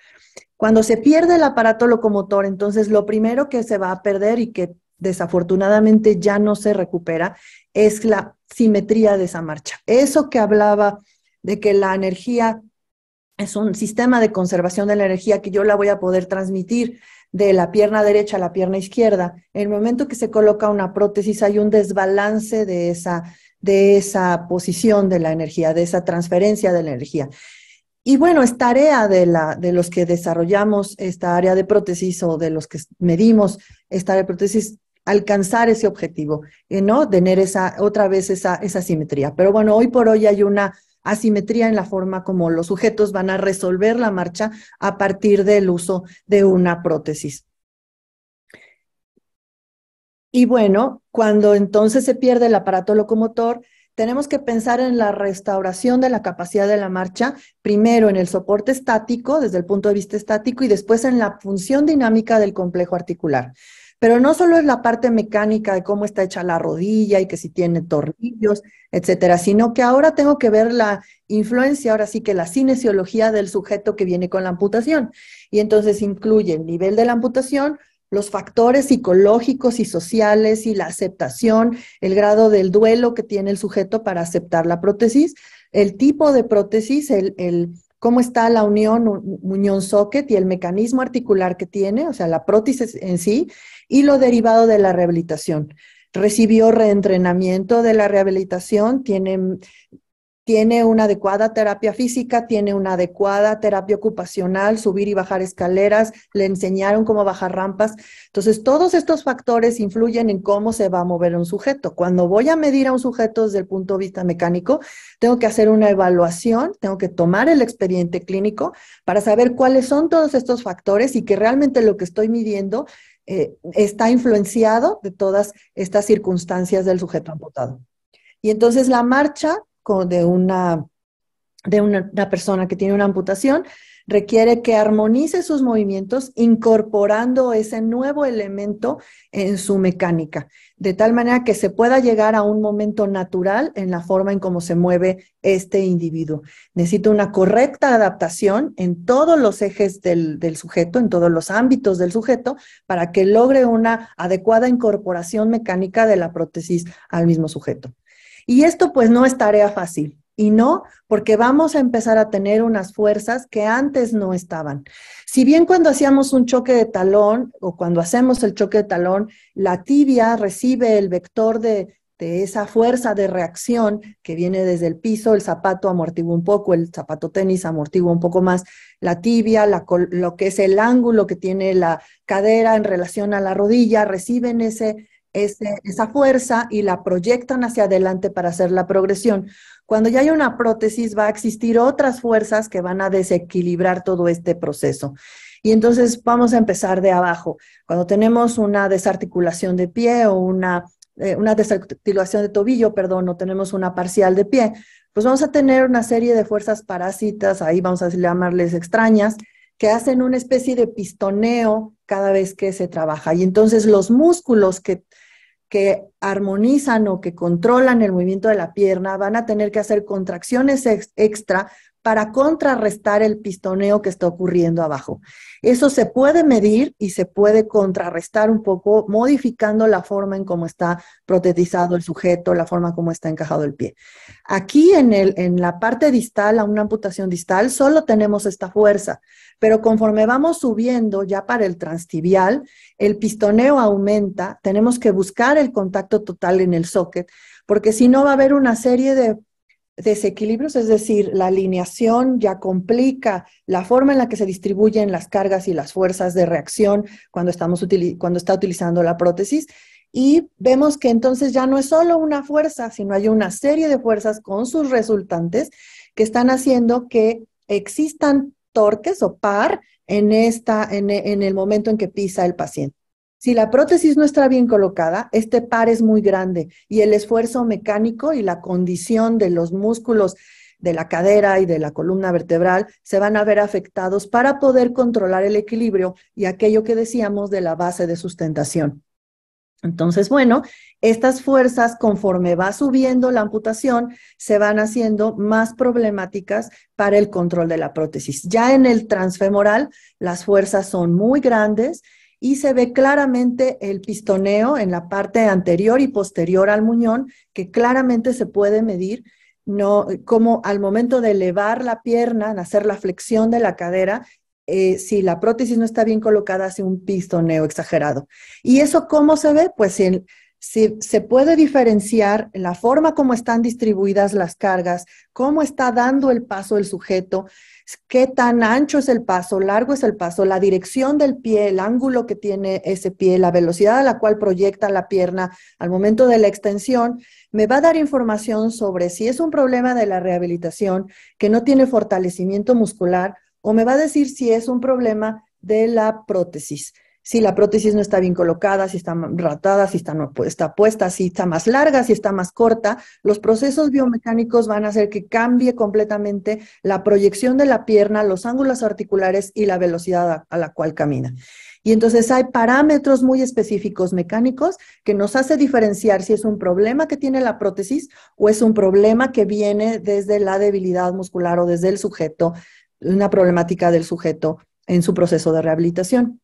Cuando se pierde el aparato locomotor, entonces lo primero que se va a perder y que desafortunadamente ya no se recupera es la simetría de esa marcha. Eso que hablaba de que la energía es un sistema de conservación de la energía que yo la voy a poder transmitir de la pierna derecha a la pierna izquierda. En el momento que se coloca una prótesis hay un desbalance de esa, de esa posición de la energía, de esa transferencia de la energía. Y bueno, es tarea de, la, de los que desarrollamos esta área de prótesis o de los que medimos esta área de prótesis, alcanzar ese objetivo, eh, ¿no? Tener esa, otra vez esa, esa simetría. Pero bueno, hoy por hoy hay una asimetría en la forma como los sujetos van a resolver la marcha a partir del uso de una prótesis. Y bueno, cuando entonces se pierde el aparato locomotor, tenemos que pensar en la restauración de la capacidad de la marcha, primero en el soporte estático, desde el punto de vista estático, y después en la función dinámica del complejo articular. Pero no solo es la parte mecánica de cómo está hecha la rodilla y que si tiene tornillos, etcétera, sino que ahora tengo que ver la influencia, ahora sí que la cinesiología del sujeto que viene con la amputación. Y entonces incluye el nivel de la amputación, los factores psicológicos y sociales y la aceptación, el grado del duelo que tiene el sujeto para aceptar la prótesis, el tipo de prótesis, el, cómo está la unión muñón socket y el mecanismo articular que tiene, o sea, la prótesis en sí, y lo derivado de la rehabilitación. Recibió reentrenamiento de la rehabilitación, tiene tiene una adecuada terapia física, tiene una adecuada terapia ocupacional, subir y bajar escaleras, le enseñaron cómo bajar rampas. Entonces, todos estos factores influyen en cómo se va a mover un sujeto. Cuando voy a medir a un sujeto desde el punto de vista mecánico, tengo que hacer una evaluación, tengo que tomar el expediente clínico para saber cuáles son todos estos factores y que realmente lo que estoy midiendo eh, está influenciado de todas estas circunstancias del sujeto amputado. Y entonces la marcha de, una, de persona que tiene una amputación requiere que armonice sus movimientos incorporando ese nuevo elemento en su mecánica, de tal manera que se pueda llegar a un momento natural en la forma en cómo se mueve este individuo. Necesita una correcta adaptación en todos los ejes del sujeto, en todos los ámbitos del sujeto, para que logre una adecuada incorporación mecánica de la prótesis al mismo sujeto. Y esto pues no es tarea fácil. Y no, porque vamos a empezar a tener unas fuerzas que antes no estaban. Si bien cuando hacíamos un choque de talón o cuando hacemos el choque de talón, la tibia recibe el vector de, esa fuerza de reacción que viene desde el piso, el zapato amortigua un poco, el zapato tenis amortigua un poco más, la tibia, la, lo que es el ángulo que tiene la cadera en relación a la rodilla, reciben ese, esa fuerza y la proyectan hacia adelante para hacer la progresión. Cuando ya hay una prótesis, va a existir otras fuerzas que van a desequilibrar todo este proceso. Y entonces vamos a empezar de abajo. Cuando tenemos una desarticulación de pie o una, eh, una desarticulación de tobillo, perdón, o tenemos una parcial de pie, pues vamos a tener una serie de fuerzas parásitas, ahí vamos a llamarles extrañas, que hacen una especie de pistoneo cada vez que se trabaja. Y entonces los músculos que que armonizan o que controlan el movimiento de la pierna van a tener que hacer contracciones extra para contrarrestar el pistoneo que está ocurriendo abajo. Eso se puede medir y se puede contrarrestar un poco modificando la forma en cómo está protetizado el sujeto, la forma como está encajado el pie. Aquí en, el, en la parte distal, a una amputación distal, solo tenemos esta fuerza, pero conforme vamos subiendo ya para el transtibial, el pistoneo aumenta, tenemos que buscar el contacto total en el socket, porque si no va a haber una serie de desequilibrios, es decir, la alineación ya complica la forma en la que se distribuyen las cargas y las fuerzas de reacción cuando, estamos cuando está utilizando la prótesis. Y vemos que entonces ya no es solo una fuerza, sino hay una serie de fuerzas con sus resultantes que están haciendo que existan torques o par en, esta, en el momento en que pisa el paciente. Si la prótesis no está bien colocada, este par es muy grande y el esfuerzo mecánico y la condición de los músculos de la cadera y de la columna vertebral se van a ver afectados para poder controlar el equilibrio y aquello que decíamos de la base de sustentación. Entonces, bueno, estas fuerzas, conforme va subiendo la amputación, se van haciendo más problemáticas para el control de la prótesis. Ya en el transfemoral, las fuerzas son muy grandes y se ve claramente el pistoneo en la parte anterior y posterior al muñón, que claramente se puede medir, no, como al momento de elevar la pierna, de hacer la flexión de la cadera, eh, si la prótesis no está bien colocada, hace un pistoneo exagerado. ¿Y eso cómo se ve? Pues en, si se, puede diferenciar la forma como están distribuidas las cargas, cómo está dando el paso el sujeto, qué tan ancho es el paso, largo es el paso, la dirección del pie, el ángulo que tiene ese pie, la velocidad a la cual proyecta la pierna al momento de la extensión, me va a dar información sobre si es un problema de la rehabilitación que no tiene fortalecimiento muscular o me va a decir si es un problema de la prótesis si la prótesis no está bien colocada, si está ratada, si está, está puesta, si está más larga, si está más corta. Los procesos biomecánicos van a hacer que cambie completamente la proyección de la pierna, los ángulos articulares y la velocidad a, la cual camina. Y entonces hay parámetros muy específicos mecánicos que nos hace diferenciar si es un problema que tiene la prótesis o es un problema que viene desde la debilidad muscular o desde el sujeto, una problemática del sujeto en su proceso de rehabilitación.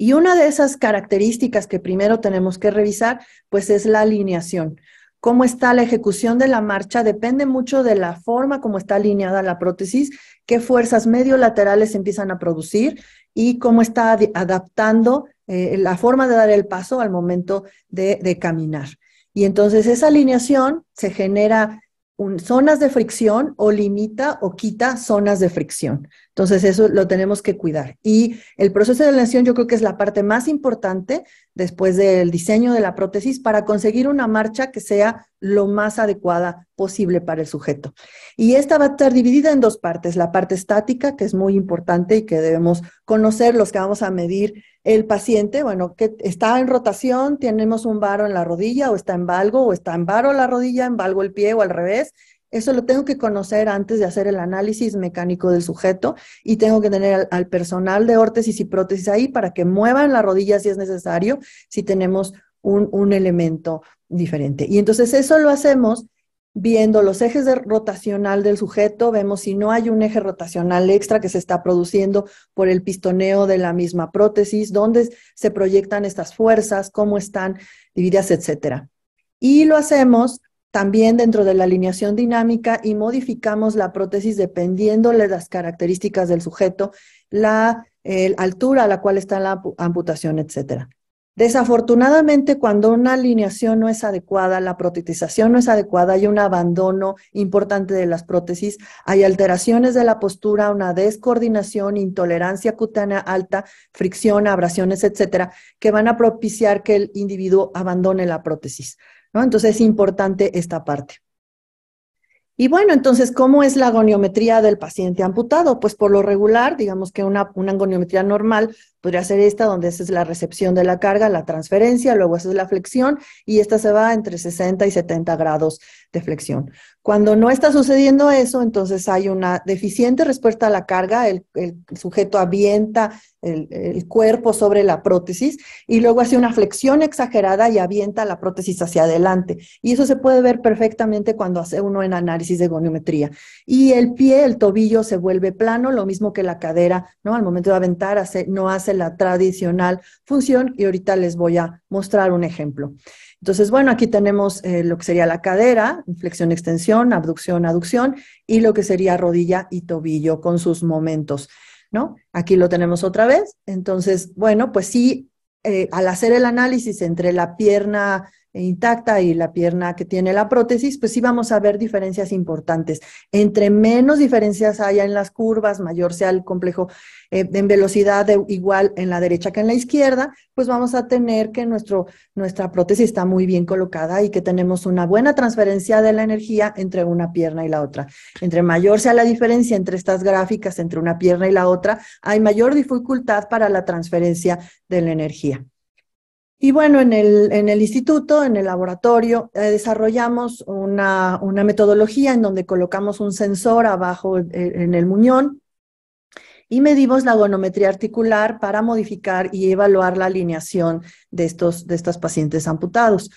Y una de esas características que primero tenemos que revisar, pues es la alineación. Cómo está la ejecución de la marcha depende mucho de la forma como está alineada la prótesis, qué fuerzas medio-laterales laterales empiezan a producir y cómo está adaptando eh, la forma de dar el paso al momento de caminar. Y entonces esa alineación se genera zonas de fricción o limita o quita zonas de fricción. Entonces, eso lo tenemos que cuidar. Y el proceso de lesión yo creo que es la parte más importante después del diseño de la prótesis para conseguir una marcha que sea lo más adecuada posible para el sujeto. Y esta va a estar dividida en dos partes. La parte estática, que es muy importante y que debemos conocer los que vamos a medir el paciente, bueno, que está en rotación, tenemos un varo en la rodilla o está en valgo o está en varo la rodilla, en valgo el pie o al revés. Eso lo tengo que conocer antes de hacer el análisis mecánico del sujeto y tengo que tener al, personal de órtesis y prótesis ahí para que muevan la rodilla si es necesario, si tenemos un, un elemento diferente. Y entonces eso lo hacemos viendo los ejes de rotacional del sujeto, vemos si no hay un eje rotacional extra que se está produciendo por el pistoneo de la misma prótesis, dónde se proyectan estas fuerzas, cómo están divididas, etcétera. Y lo hacemos también dentro de la alineación dinámica y modificamos la prótesis dependiendo de las características del sujeto, la altura a la cual está la amputación, etcétera. Desafortunadamente, cuando una alineación no es adecuada, la protetización no es adecuada, hay un abandono importante de las prótesis, hay alteraciones de la postura, una descoordinación, intolerancia cutánea alta, fricción, abrasiones, etcétera, que van a propiciar que el individuo abandone la prótesis. Entonces, es importante esta parte. Y bueno, entonces, ¿cómo es la goniometría del paciente amputado? Pues por lo regular, digamos que una, una goniometría normal Podría ser esta donde es la recepción de la carga, la transferencia, luego es la flexión y esta se va entre 60 y 70 grados de flexión. Cuando no está sucediendo eso, entonces hay una deficiente respuesta a la carga, el, sujeto avienta el, cuerpo sobre la prótesis y luego hace una flexión exagerada y avienta la prótesis hacia adelante. Y eso se puede ver perfectamente cuando hace uno en análisis de goniometría. Y el pie, el tobillo se vuelve plano, lo mismo que la cadera, ¿no? Al momento de aventar no hace la tradicional función y ahorita les voy a mostrar un ejemplo. Entonces, bueno, aquí tenemos eh, lo que sería la cadera, flexión, extensión, abducción, aducción y lo que sería rodilla y tobillo con sus momentos, ¿no? Aquí lo tenemos otra vez. Entonces, bueno, pues sí, eh, al hacer el análisis entre la pierna e intacta y la pierna que tiene la prótesis, pues sí vamos a ver diferencias importantes. Entre menos diferencias haya en las curvas, mayor sea el complejo eh, en velocidad igual en la derecha que en la izquierda, pues vamos a tener que nuestro, nuestra prótesis está muy bien colocada y que tenemos una buena transferencia de la energía entre una pierna y la otra. Entre mayor sea la diferencia entre estas gráficas, entre una pierna y la otra, hay mayor dificultad para la transferencia de la energía. Y bueno, en el, instituto, en el laboratorio, eh, desarrollamos una, metodología en donde colocamos un sensor abajo eh, en, el muñón y medimos la gonometría articular para modificar y evaluar la alineación de estos, de estos pacientes amputados.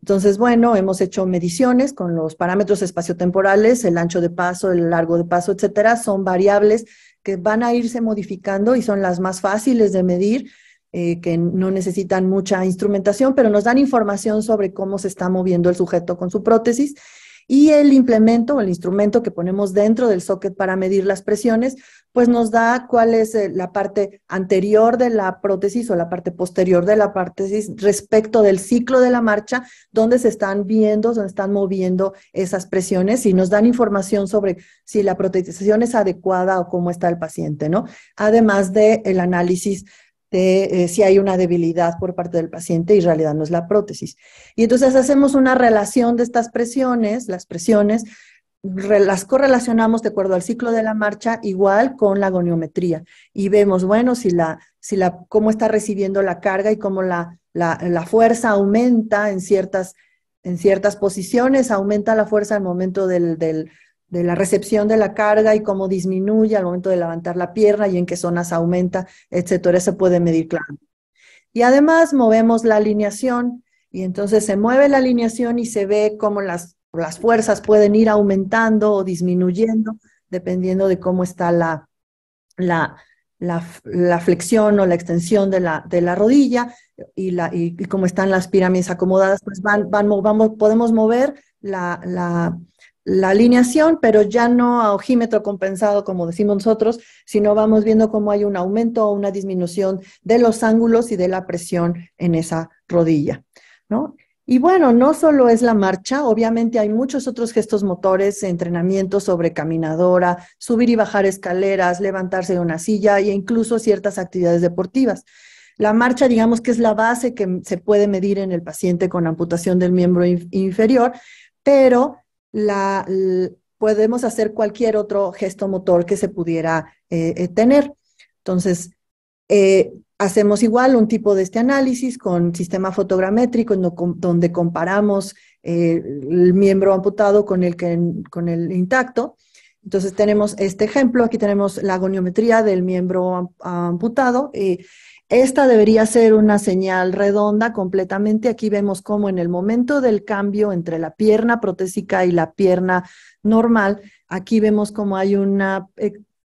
Entonces, bueno, hemos hecho mediciones con los parámetros espaciotemporales, el ancho de paso, el largo de paso, etcétera. Son variables que van a irse modificando y son las más fáciles de medir eh, que no necesitan mucha instrumentación, pero nos dan información sobre cómo se está moviendo el sujeto con su prótesis. Y el implemento, el instrumento que ponemos dentro del socket para medir las presiones, pues nos da cuál es eh, la parte anterior de la prótesis o la parte posterior de la prótesis respecto del ciclo de la marcha, donde se están viendo, dónde están moviendo esas presiones y nos dan información sobre si la protetización es adecuada o cómo está el paciente, ¿no? Además del de análisis eh, si hay una debilidad por parte del paciente y en realidad no es la prótesis. Y entonces hacemos una relación de estas presiones, las presiones, las correlacionamos de acuerdo al ciclo de la marcha igual con la goniometría y vemos, bueno, si la, si la, cómo está recibiendo la carga y cómo la, la, fuerza aumenta en ciertas, en ciertas posiciones, aumenta la fuerza al momento del, de la recepción de la carga y cómo disminuye al momento de levantar la pierna y en qué zonas aumenta, etcétera, se puede medir claro. Y además movemos la alineación y entonces se mueve la alineación y se ve cómo las, las fuerzas pueden ir aumentando o disminuyendo dependiendo de cómo está la, la, flexión o la extensión de la, de la rodilla y, la, cómo están las pirámides acomodadas, pues van, van, vamos, podemos mover la, la alineación, pero ya no a ojímetro compensado, como decimos nosotros, sino vamos viendo cómo hay un aumento o una disminución de los ángulos y de la presión en esa rodilla, Y bueno, no solo es la marcha, obviamente hay muchos otros gestos motores, entrenamiento sobre caminadora, subir y bajar escaleras, levantarse de una silla e incluso ciertas actividades deportivas. La marcha, digamos que es la base que se puede medir en el paciente con amputación del miembro inferior, pero la, podemos hacer cualquier otro gesto motor que se pudiera eh, eh, tener. Entonces, eh, hacemos igual un tipo de este análisis con sistema fotogramétrico, donde comparamos el miembro amputado con el, con el intacto. Entonces tenemos este ejemplo, aquí tenemos la goniometría del miembro amputado y, esta debería ser una señal redonda completamente. Aquí vemos cómo en el momento del cambio entre la pierna protésica y la pierna normal, aquí vemos cómo hay una eh,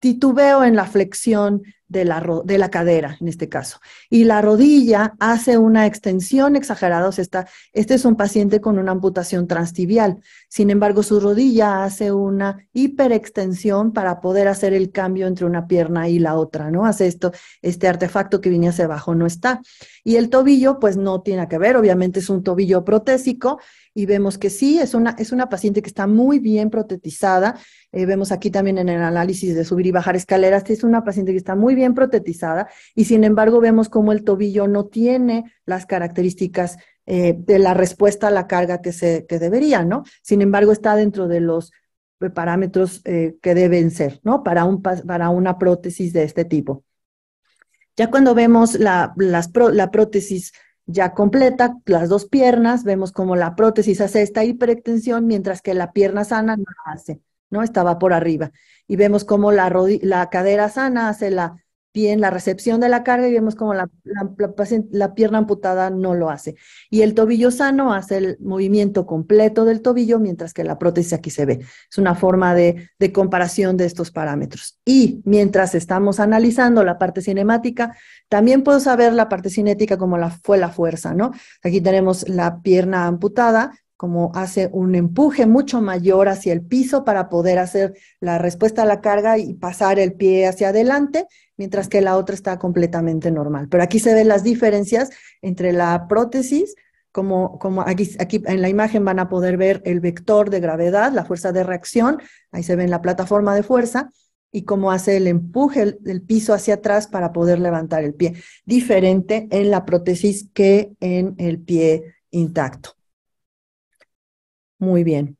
titubeo en la flexión de la, de la, cadera, en este caso. Y la rodilla hace una extensión exagerada. está, este es un paciente con una amputación transtibial. Sin embargo, su rodilla hace una hiperextensión para poder hacer el cambio entre una pierna y la otra, ¿no? Hace esto, este artefacto que viene hacia abajo no está. Y el tobillo, pues no tiene que ver. Obviamente es un tobillo protésico y vemos que sí, es una, es una paciente que está muy bien protetizada. Eh, vemos aquí también en el análisis de subir y bajar escaleras, es una paciente que está muy bien protetizada y sin embargo vemos cómo el tobillo no tiene las características eh, de la respuesta a la carga que, se, que debería, ¿no? Sin embargo, está dentro de los eh, parámetros que deben ser, ¿no? Para, un, para una prótesis de este tipo. Ya cuando vemos la, la prótesis ya completa, las dos piernas, vemos como la prótesis hace esta hipertensión, mientras que la pierna sana no hace, ¿no? Estaba por arriba. Y vemos como la, la cadera sana hace la bien la recepción de la carga y vemos como la, pierna amputada no lo hace. Y el tobillo sano hace el movimiento completo del tobillo, mientras que la prótesis aquí se ve. Es una forma de, comparación de estos parámetros. Y mientras estamos analizando la parte cinemática, también puedo saber la parte cinética como la, fue la fuerza, ¿no? Aquí tenemos la pierna amputada, como hace un empuje mucho mayor hacia el piso para poder hacer la respuesta a la carga y pasar el pie hacia adelante mientras que la otra está completamente normal. Pero aquí se ven las diferencias entre la prótesis, como, aquí, en la imagen van a poder ver el vector de gravedad, la fuerza de reacción, ahí se ve la plataforma de fuerza, y cómo hace el empuje del piso hacia atrás para poder levantar el pie. Diferente en la prótesis que en el pie intacto. Muy bien.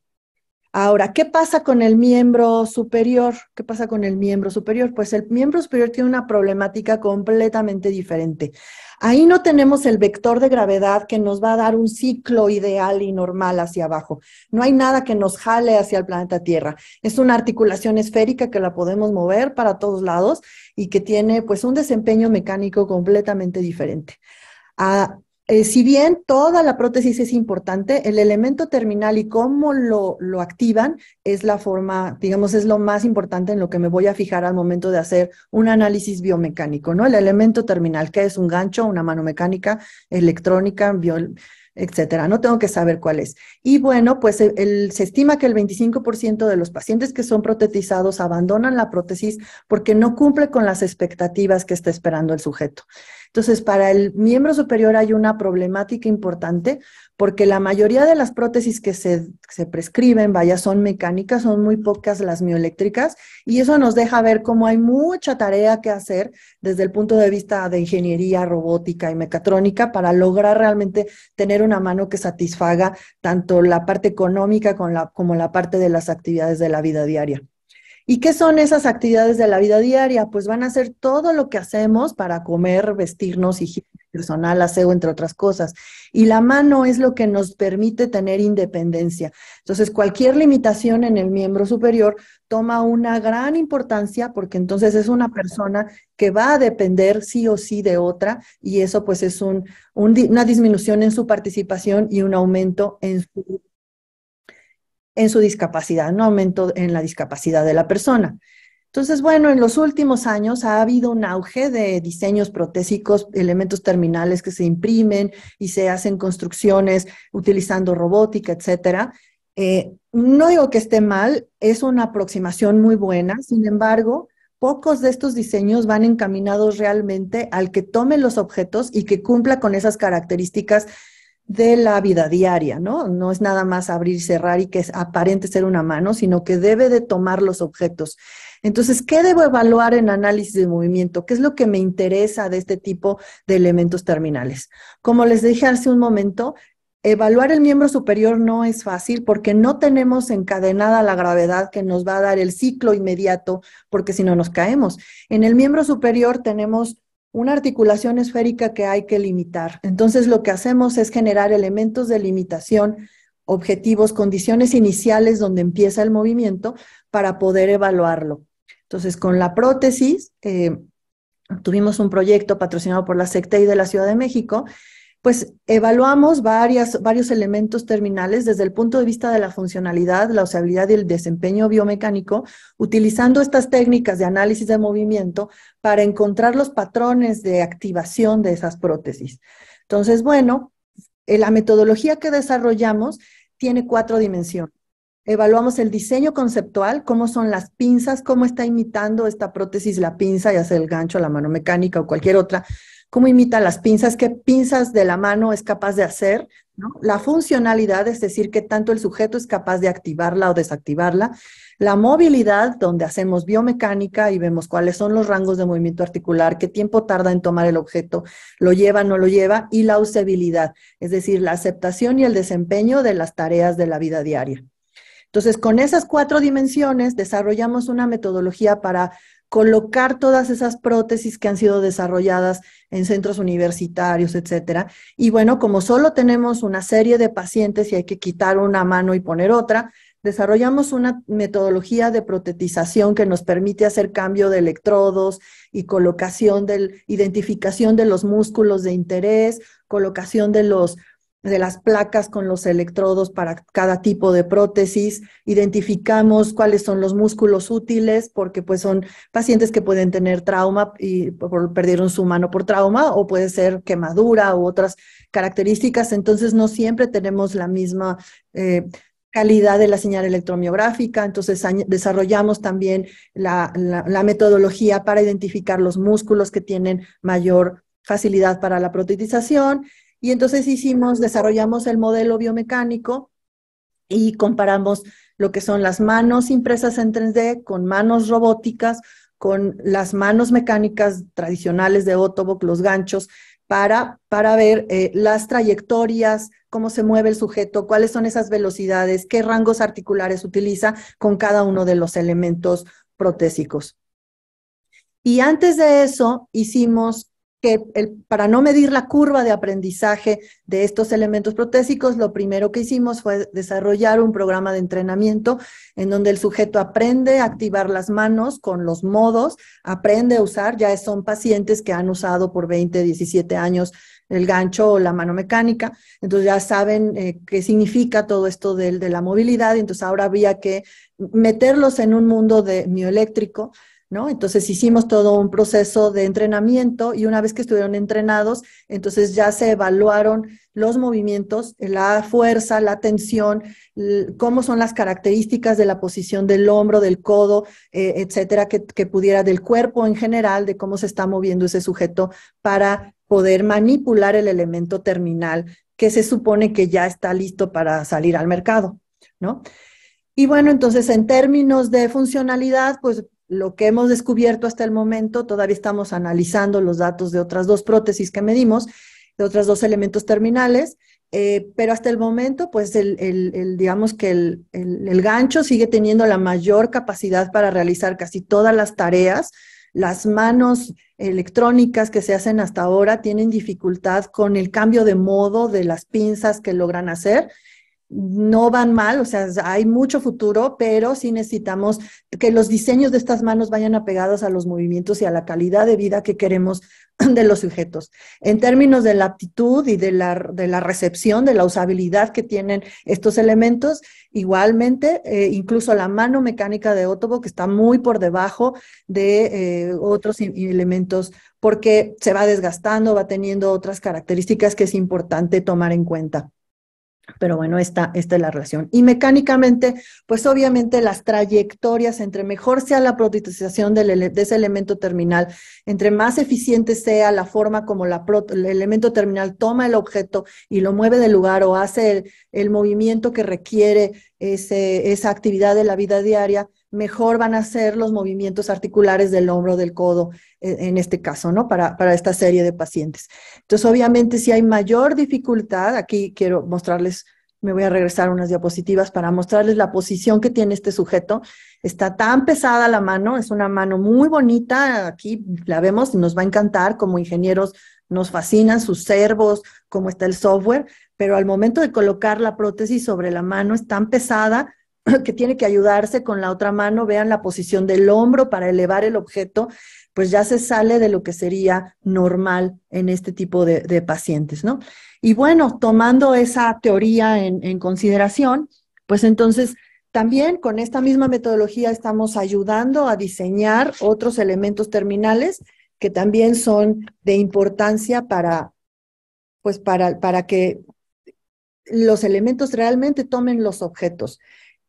Ahora, ¿qué pasa con el miembro superior? ¿Qué pasa con el miembro superior? Pues el miembro superior tiene una problemática completamente diferente. Ahí no tenemos el vector de gravedad que nos va a dar un ciclo ideal y normal hacia abajo. No hay nada que nos jale hacia el planeta Tierra. Es una articulación esférica que la podemos mover para todos lados y que tiene pues un desempeño mecánico completamente diferente. Ah, eh, si bien toda la prótesis es importante, el elemento terminal y cómo lo, lo, activan es la forma, digamos, es lo más importante en lo que me voy a fijar al momento de hacer un análisis biomecánico, ¿no? El elemento terminal, que es un gancho, una mano mecánica, electrónica, etcétera. No tengo que saber cuál es. Y bueno, pues eh, se estima que el 25% de los pacientes que son protetizados abandonan la prótesis porque no cumple con las expectativas que está esperando el sujeto. Entonces, para el miembro superior hay una problemática importante porque la mayoría de las prótesis que se, prescriben, vaya, son mecánicas, son muy pocas las mioeléctricas y eso nos deja ver cómo hay mucha tarea que hacer desde el punto de vista de ingeniería robótica y mecatrónica para lograr realmente tener una mano que satisfaga tanto la parte económica la, como la parte de las actividades de la vida diaria. ¿Y qué son esas actividades de la vida diaria? Pues van a ser todo lo que hacemos para comer, vestirnos, higiene personal, aseo, entre otras cosas. Y la mano es lo que nos permite tener independencia. Entonces, cualquier limitación en el miembro superior toma una gran importancia porque entonces es una persona que va a depender sí o sí de otra y eso pues es una disminución en su participación y un aumento en su en su discapacidad, no aumento en la discapacidad de la persona. Entonces, bueno, en los últimos años ha habido un auge de diseños protésicos, elementos terminales que se imprimen y se hacen construcciones utilizando robótica, etc. Eh, no digo que esté mal, es una aproximación muy buena, sin embargo, pocos de estos diseños van encaminados realmente al que tomen los objetos y que cumpla con esas características de la vida diaria, ¿no? No es nada más abrir y cerrar y que es aparente ser una mano, sino que debe de tomar los objetos. Entonces, ¿qué debo evaluar en análisis de movimiento? ¿Qué es lo que me interesa de este tipo de elementos terminales? Como les dije hace un momento, evaluar el miembro superior no es fácil porque no tenemos encadenada la gravedad que nos va a dar el ciclo inmediato, porque si no nos caemos. En el miembro superior tenemos una articulación esférica que hay que limitar. Entonces lo que hacemos es generar elementos de limitación, objetivos, condiciones iniciales donde empieza el movimiento para poder evaluarlo. Entonces con la prótesis eh, tuvimos un proyecto patrocinado por la SECTEI de la Ciudad de México pues evaluamos varios elementos terminales desde el punto de vista de la funcionalidad, la usabilidad y el desempeño biomecánico, utilizando estas técnicas de análisis de movimiento para encontrar los patrones de activación de esas prótesis. Entonces, bueno, eh, la metodología que desarrollamos tiene cuatro dimensiones. Evaluamos el diseño conceptual, cómo son las pinzas, cómo está imitando esta prótesis la pinza, ya sea el gancho, la mano mecánica o cualquier otra cómo imita las pinzas, qué pinzas de la mano es capaz de hacer, la funcionalidad, es decir, qué tanto el sujeto es capaz de activarla o desactivarla, la movilidad, donde hacemos biomecánica y vemos cuáles son los rangos de movimiento articular, qué tiempo tarda en tomar el objeto, lo lleva, no lo lleva, y la usabilidad, es decir, la aceptación y el desempeño de las tareas de la vida diaria. Entonces, con esas cuatro dimensiones desarrollamos una metodología para colocar todas esas prótesis que han sido desarrolladas en centros universitarios, etcétera. Y bueno, como solo tenemos una serie de pacientes y hay que quitar una mano y poner otra, desarrollamos una metodología de protetización que nos permite hacer cambio de electrodos y colocación del identificación de los músculos de interés, colocación de los de las placas con los electrodos para cada tipo de prótesis, identificamos cuáles son los músculos útiles, porque pues son pacientes que pueden tener trauma y perdieron su mano por trauma o puede ser quemadura u otras características, entonces no siempre tenemos la misma... Eh, calidad de la señal electromiográfica, entonces desarrollamos también la, la metodología para identificar los músculos que tienen mayor facilidad para la protetización y entonces hicimos, desarrollamos el modelo biomecánico y comparamos lo que son las manos impresas en 3D con manos robóticas, con las manos mecánicas tradicionales de Ottobock, los ganchos, para, para ver eh, las trayectorias, cómo se mueve el sujeto, cuáles son esas velocidades, qué rangos articulares utiliza con cada uno de los elementos protésicos. Y antes de eso hicimos para no medir la curva de aprendizaje de estos elementos protésicos, lo primero que hicimos fue desarrollar un programa de entrenamiento en donde el sujeto aprende a activar las manos con los modos, aprende a usar, ya son pacientes que han usado por 20, 17 años el gancho o la mano mecánica, entonces ya saben eh, qué significa todo esto de, de la movilidad, entonces ahora había que meterlos en un mundo de mioeléctrico entonces hicimos todo un proceso de entrenamiento y una vez que estuvieron entrenados, entonces ya se evaluaron los movimientos, la fuerza, la tensión, cómo son las características de la posición del hombro, del codo, eh, etcétera, que, pudiera del cuerpo en general, de cómo se está moviendo ese sujeto para poder manipular el elemento terminal que se supone que ya está listo para salir al mercado, ¿no? Y bueno, entonces en términos de funcionalidad, pues lo que hemos descubierto hasta el momento, todavía estamos analizando los datos de otras dos prótesis que medimos, de otros dos elementos terminales, eh, pero hasta el momento, pues digamos que el, gancho sigue teniendo la mayor capacidad para realizar casi todas las tareas. Las manos electrónicas que se hacen hasta ahora tienen dificultad con el cambio de modo de las pinzas que logran hacer no van mal, o sea, hay mucho futuro, pero sí necesitamos que los diseños de estas manos vayan apegados a los movimientos y a la calidad de vida que queremos de los sujetos. En términos de la aptitud y de la, de la recepción, de la usabilidad que tienen estos elementos, igualmente, eh, incluso la mano mecánica de Otobo, que está muy por debajo de eh, otros elementos, porque se va desgastando, va teniendo otras características que es importante tomar en cuenta. Pero bueno, esta, esta es la relación. Y mecánicamente, pues obviamente las trayectorias, entre mejor sea la prototización de ese elemento terminal, entre más eficiente sea la forma como el elemento terminal toma el objeto y lo mueve del lugar o hace el, movimiento que requiere esa actividad de la vida diaria, mejor van a ser los movimientos articulares del hombro, del codo, e, en este caso, ¿no? Para, para esta serie de pacientes. Entonces, obviamente, si hay mayor dificultad, aquí quiero mostrarles me voy a regresar unas diapositivas para mostrarles la posición que tiene este sujeto. Está tan pesada la mano, es una mano muy bonita, aquí la vemos, nos va a encantar, como ingenieros nos fascinan sus servos, cómo está el software, pero al momento de colocar la prótesis sobre la mano es tan pesada que tiene que ayudarse con la otra mano, vean la posición del hombro para elevar el objeto, pues ya se sale de lo que sería normal en este tipo de, pacientes, ¿no? Y bueno, tomando esa teoría en, en consideración, pues entonces también con esta misma metodología estamos ayudando a diseñar otros elementos terminales que también son de importancia para, pues para, para que los elementos realmente tomen los objetos.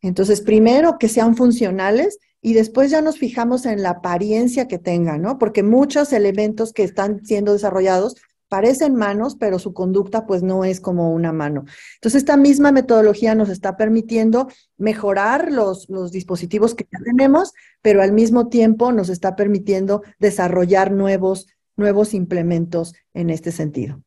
Entonces, primero que sean funcionales y después ya nos fijamos en la apariencia que tengan, ¿no? Porque muchos elementos que están siendo desarrollados parecen manos, pero su conducta pues no es como una mano. Entonces, esta misma metodología nos está permitiendo mejorar los, dispositivos que ya tenemos, pero al mismo tiempo nos está permitiendo desarrollar nuevos, nuevos implementos en este sentido.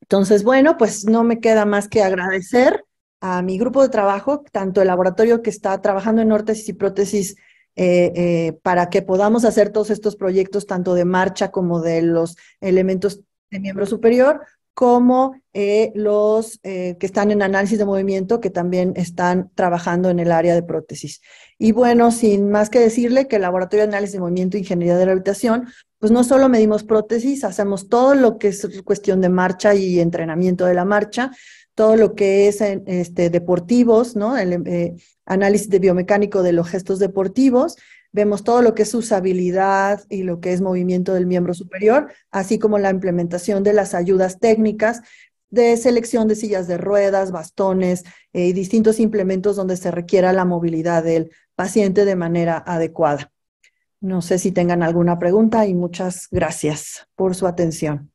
Entonces, bueno, pues no me queda más que agradecer a mi grupo de trabajo, tanto el laboratorio que está trabajando en órtesis y prótesis, eh, eh, para que podamos hacer todos estos proyectos, tanto de marcha como de los elementos de miembro superior, como eh, los que están en análisis de movimiento, que también están trabajando en el área de prótesis. Y bueno, sin más que decirle que el Laboratorio de Análisis de Movimiento e Ingeniería de la Habitación, pues no solo medimos prótesis, hacemos todo lo que es cuestión de marcha y entrenamiento de la marcha, todo lo que es este, deportivos, ¿no? El eh, análisis de biomecánico de los gestos deportivos, vemos todo lo que es usabilidad y lo que es movimiento del miembro superior, así como la implementación de las ayudas técnicas de selección de sillas de ruedas, bastones eh, y distintos implementos donde se requiera la movilidad del paciente de manera adecuada. No sé si tengan alguna pregunta y muchas gracias por su atención.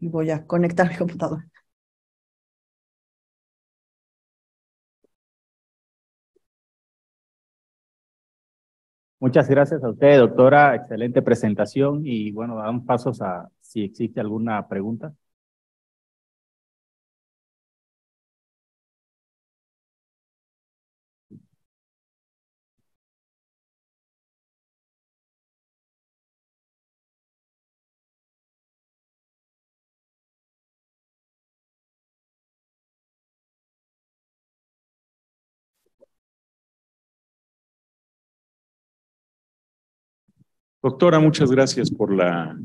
Voy a conectar mi computadora. Muchas gracias a usted, doctora. Excelente presentación y bueno, damos pasos a si existe alguna pregunta. Doctora, muchas gracias por la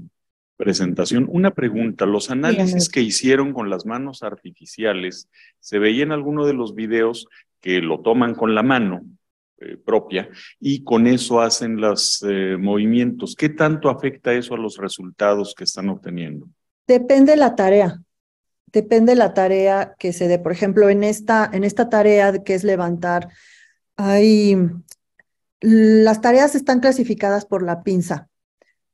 presentación. Una pregunta, los análisis que hicieron con las manos artificiales, se veía en alguno de los videos que lo toman con la mano eh, propia y con eso hacen los eh, movimientos. ¿Qué tanto afecta eso a los resultados que están obteniendo? Depende la tarea. Depende la tarea que se dé. Por ejemplo, en esta, en esta tarea que es levantar, hay las tareas están clasificadas por la pinza,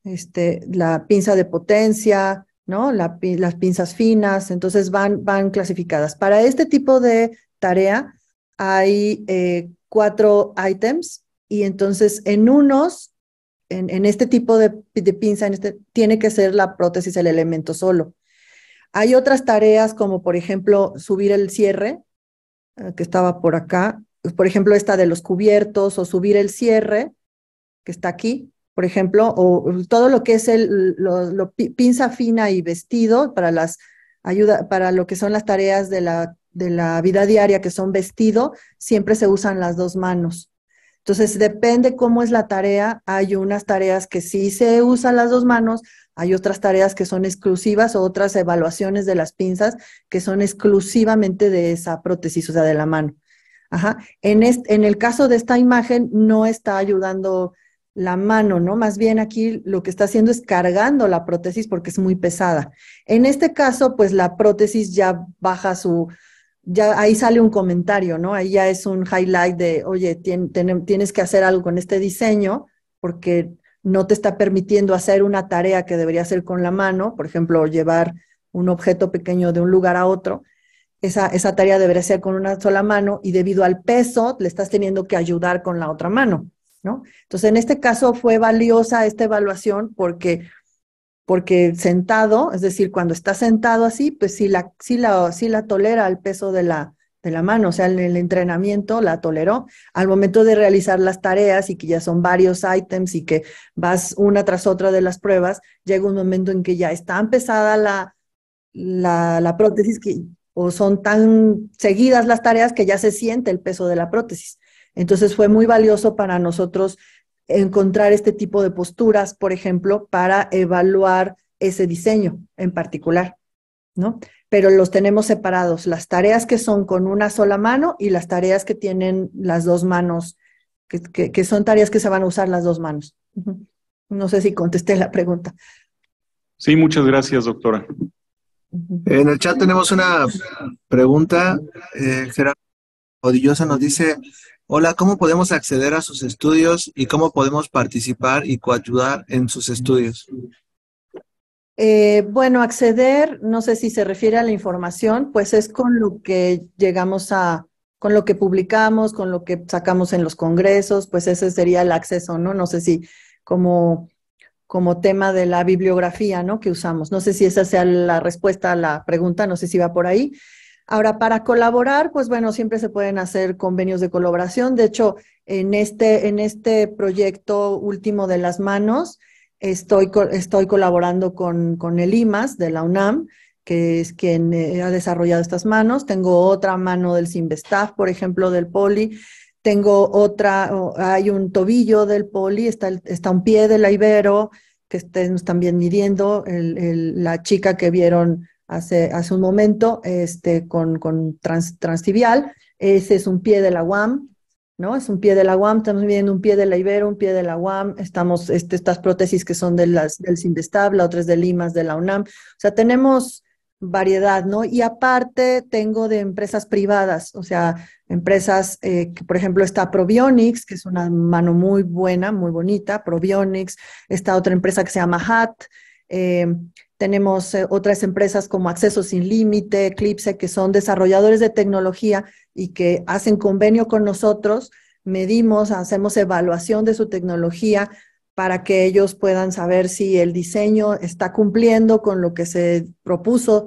este, la pinza de potencia, ¿no? las pinzas finas, entonces van, van clasificadas. Para este tipo de tarea hay eh, cuatro items y entonces en unos, en, este tipo de, pinza, en este, tiene que ser la prótesis el elemento solo. Hay otras tareas como por ejemplo subir el cierre, eh, que estaba por acá, por ejemplo, esta de los cubiertos o subir el cierre, que está aquí, por ejemplo, o todo lo que es el, pinza fina y vestido para las ayuda, para lo que son las tareas de la, de la vida diaria, que son vestido, siempre se usan las dos manos. Entonces, depende cómo es la tarea. Hay unas tareas que sí se usan las dos manos, hay otras tareas que son exclusivas o otras evaluaciones de las pinzas que son exclusivamente de esa prótesis, o sea, de la mano. Ajá. En, el caso de esta imagen no está ayudando la mano, ¿no? Más bien aquí lo que está haciendo es cargando la prótesis porque es muy pesada. En este caso, pues la prótesis ya baja su, ya ahí sale un comentario, ¿no? Ahí ya es un highlight de, oye, tienes que hacer algo con este diseño porque no te está permitiendo hacer una tarea que debería hacer con la mano, por ejemplo, llevar un objeto pequeño de un lugar a otro esa, tarea debería ser con una sola mano y debido al peso le estás teniendo que ayudar con la otra mano, ¿no? Entonces, en este caso fue valiosa esta evaluación porque, porque sentado, es decir, cuando está sentado así, pues sí la, la, tolera el peso de la, de la mano, o sea, en el entrenamiento la toleró. Al momento de realizar las tareas y que ya son varios ítems y que vas una tras otra de las pruebas, llega un momento en que ya está empezada la, la, la prótesis que o son tan seguidas las tareas que ya se siente el peso de la prótesis. Entonces fue muy valioso para nosotros encontrar este tipo de posturas, por ejemplo, para evaluar ese diseño en particular, ¿no? Pero los tenemos separados, las tareas que son con una sola mano y las tareas que tienen las dos manos, que, que son tareas que se van a usar las dos manos. No sé si contesté la pregunta. Sí, muchas gracias, doctora. En el chat tenemos una pregunta. Eh, Gerardo Odillosa nos dice, hola, ¿cómo podemos acceder a sus estudios y cómo podemos participar y coayudar en sus estudios? Eh, bueno, acceder, no sé si se refiere a la información, pues es con lo que llegamos a, con lo que publicamos, con lo que sacamos en los congresos, pues ese sería el acceso, ¿no? No sé si como como tema de la bibliografía ¿no? que usamos. No sé si esa sea la respuesta a la pregunta, no sé si va por ahí. Ahora, para colaborar, pues bueno, siempre se pueden hacer convenios de colaboración. De hecho, en este, en este proyecto último de las manos, estoy, estoy colaborando con, el IMAS de la UNAM, que es quien eh, ha desarrollado estas manos. Tengo otra mano del SimBestaff, por ejemplo, del Poli tengo otra, hay un tobillo del poli, está, está un pie del Ibero, que estén también midiendo, la chica que vieron hace, hace un momento este, con, con trans, ese es un pie de la UAM, ¿no? Es un pie de la UAM, estamos midiendo un pie de la Ibero, un pie de la UAM, estamos, este, estas prótesis que son de las, del Sindestab, la otra es de Limas, de la UNAM, o sea, tenemos variedad, ¿no? Y aparte tengo de empresas privadas, o sea, empresas eh, que, por ejemplo, está Probionics, que es una mano muy buena, muy bonita, Probionics, está otra empresa que se llama HAT, eh, tenemos eh, otras empresas como Acceso Sin Límite, Eclipse, que son desarrolladores de tecnología y que hacen convenio con nosotros medimos, hacemos evaluación de su tecnología, para que ellos puedan saber si el diseño está cumpliendo con lo que se propuso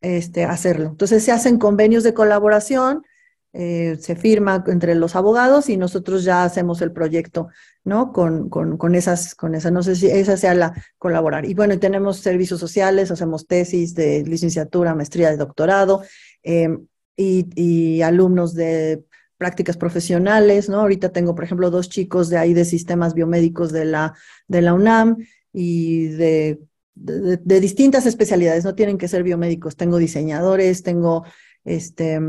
este, hacerlo. Entonces se hacen convenios de colaboración, eh, se firma entre los abogados y nosotros ya hacemos el proyecto, ¿no? Con, con, esas, con no sé si esa sea la colaborar. Y bueno, tenemos servicios sociales, hacemos tesis de licenciatura, maestría, de doctorado em, y alumnos de prácticas profesionales, ¿no? Ahorita tengo, por ejemplo, dos chicos de ahí de sistemas biomédicos de la, de la UNAM y de, distintas especialidades, no tienen que ser biomédicos, tengo diseñadores, tengo este,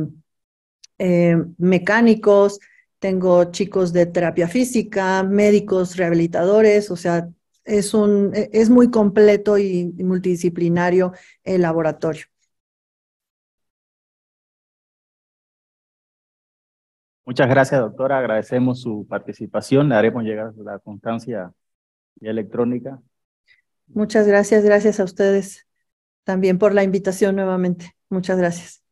eh, mecánicos, tengo chicos de terapia física, médicos, rehabilitadores, o sea, es, un, e, es muy completo y multidisciplinario el laboratorio. Muchas gracias, doctora. Agradecemos su participación. Le haremos llegar la constancia electrónica. Muchas gracias. Gracias a ustedes también por la invitación nuevamente. Muchas gracias.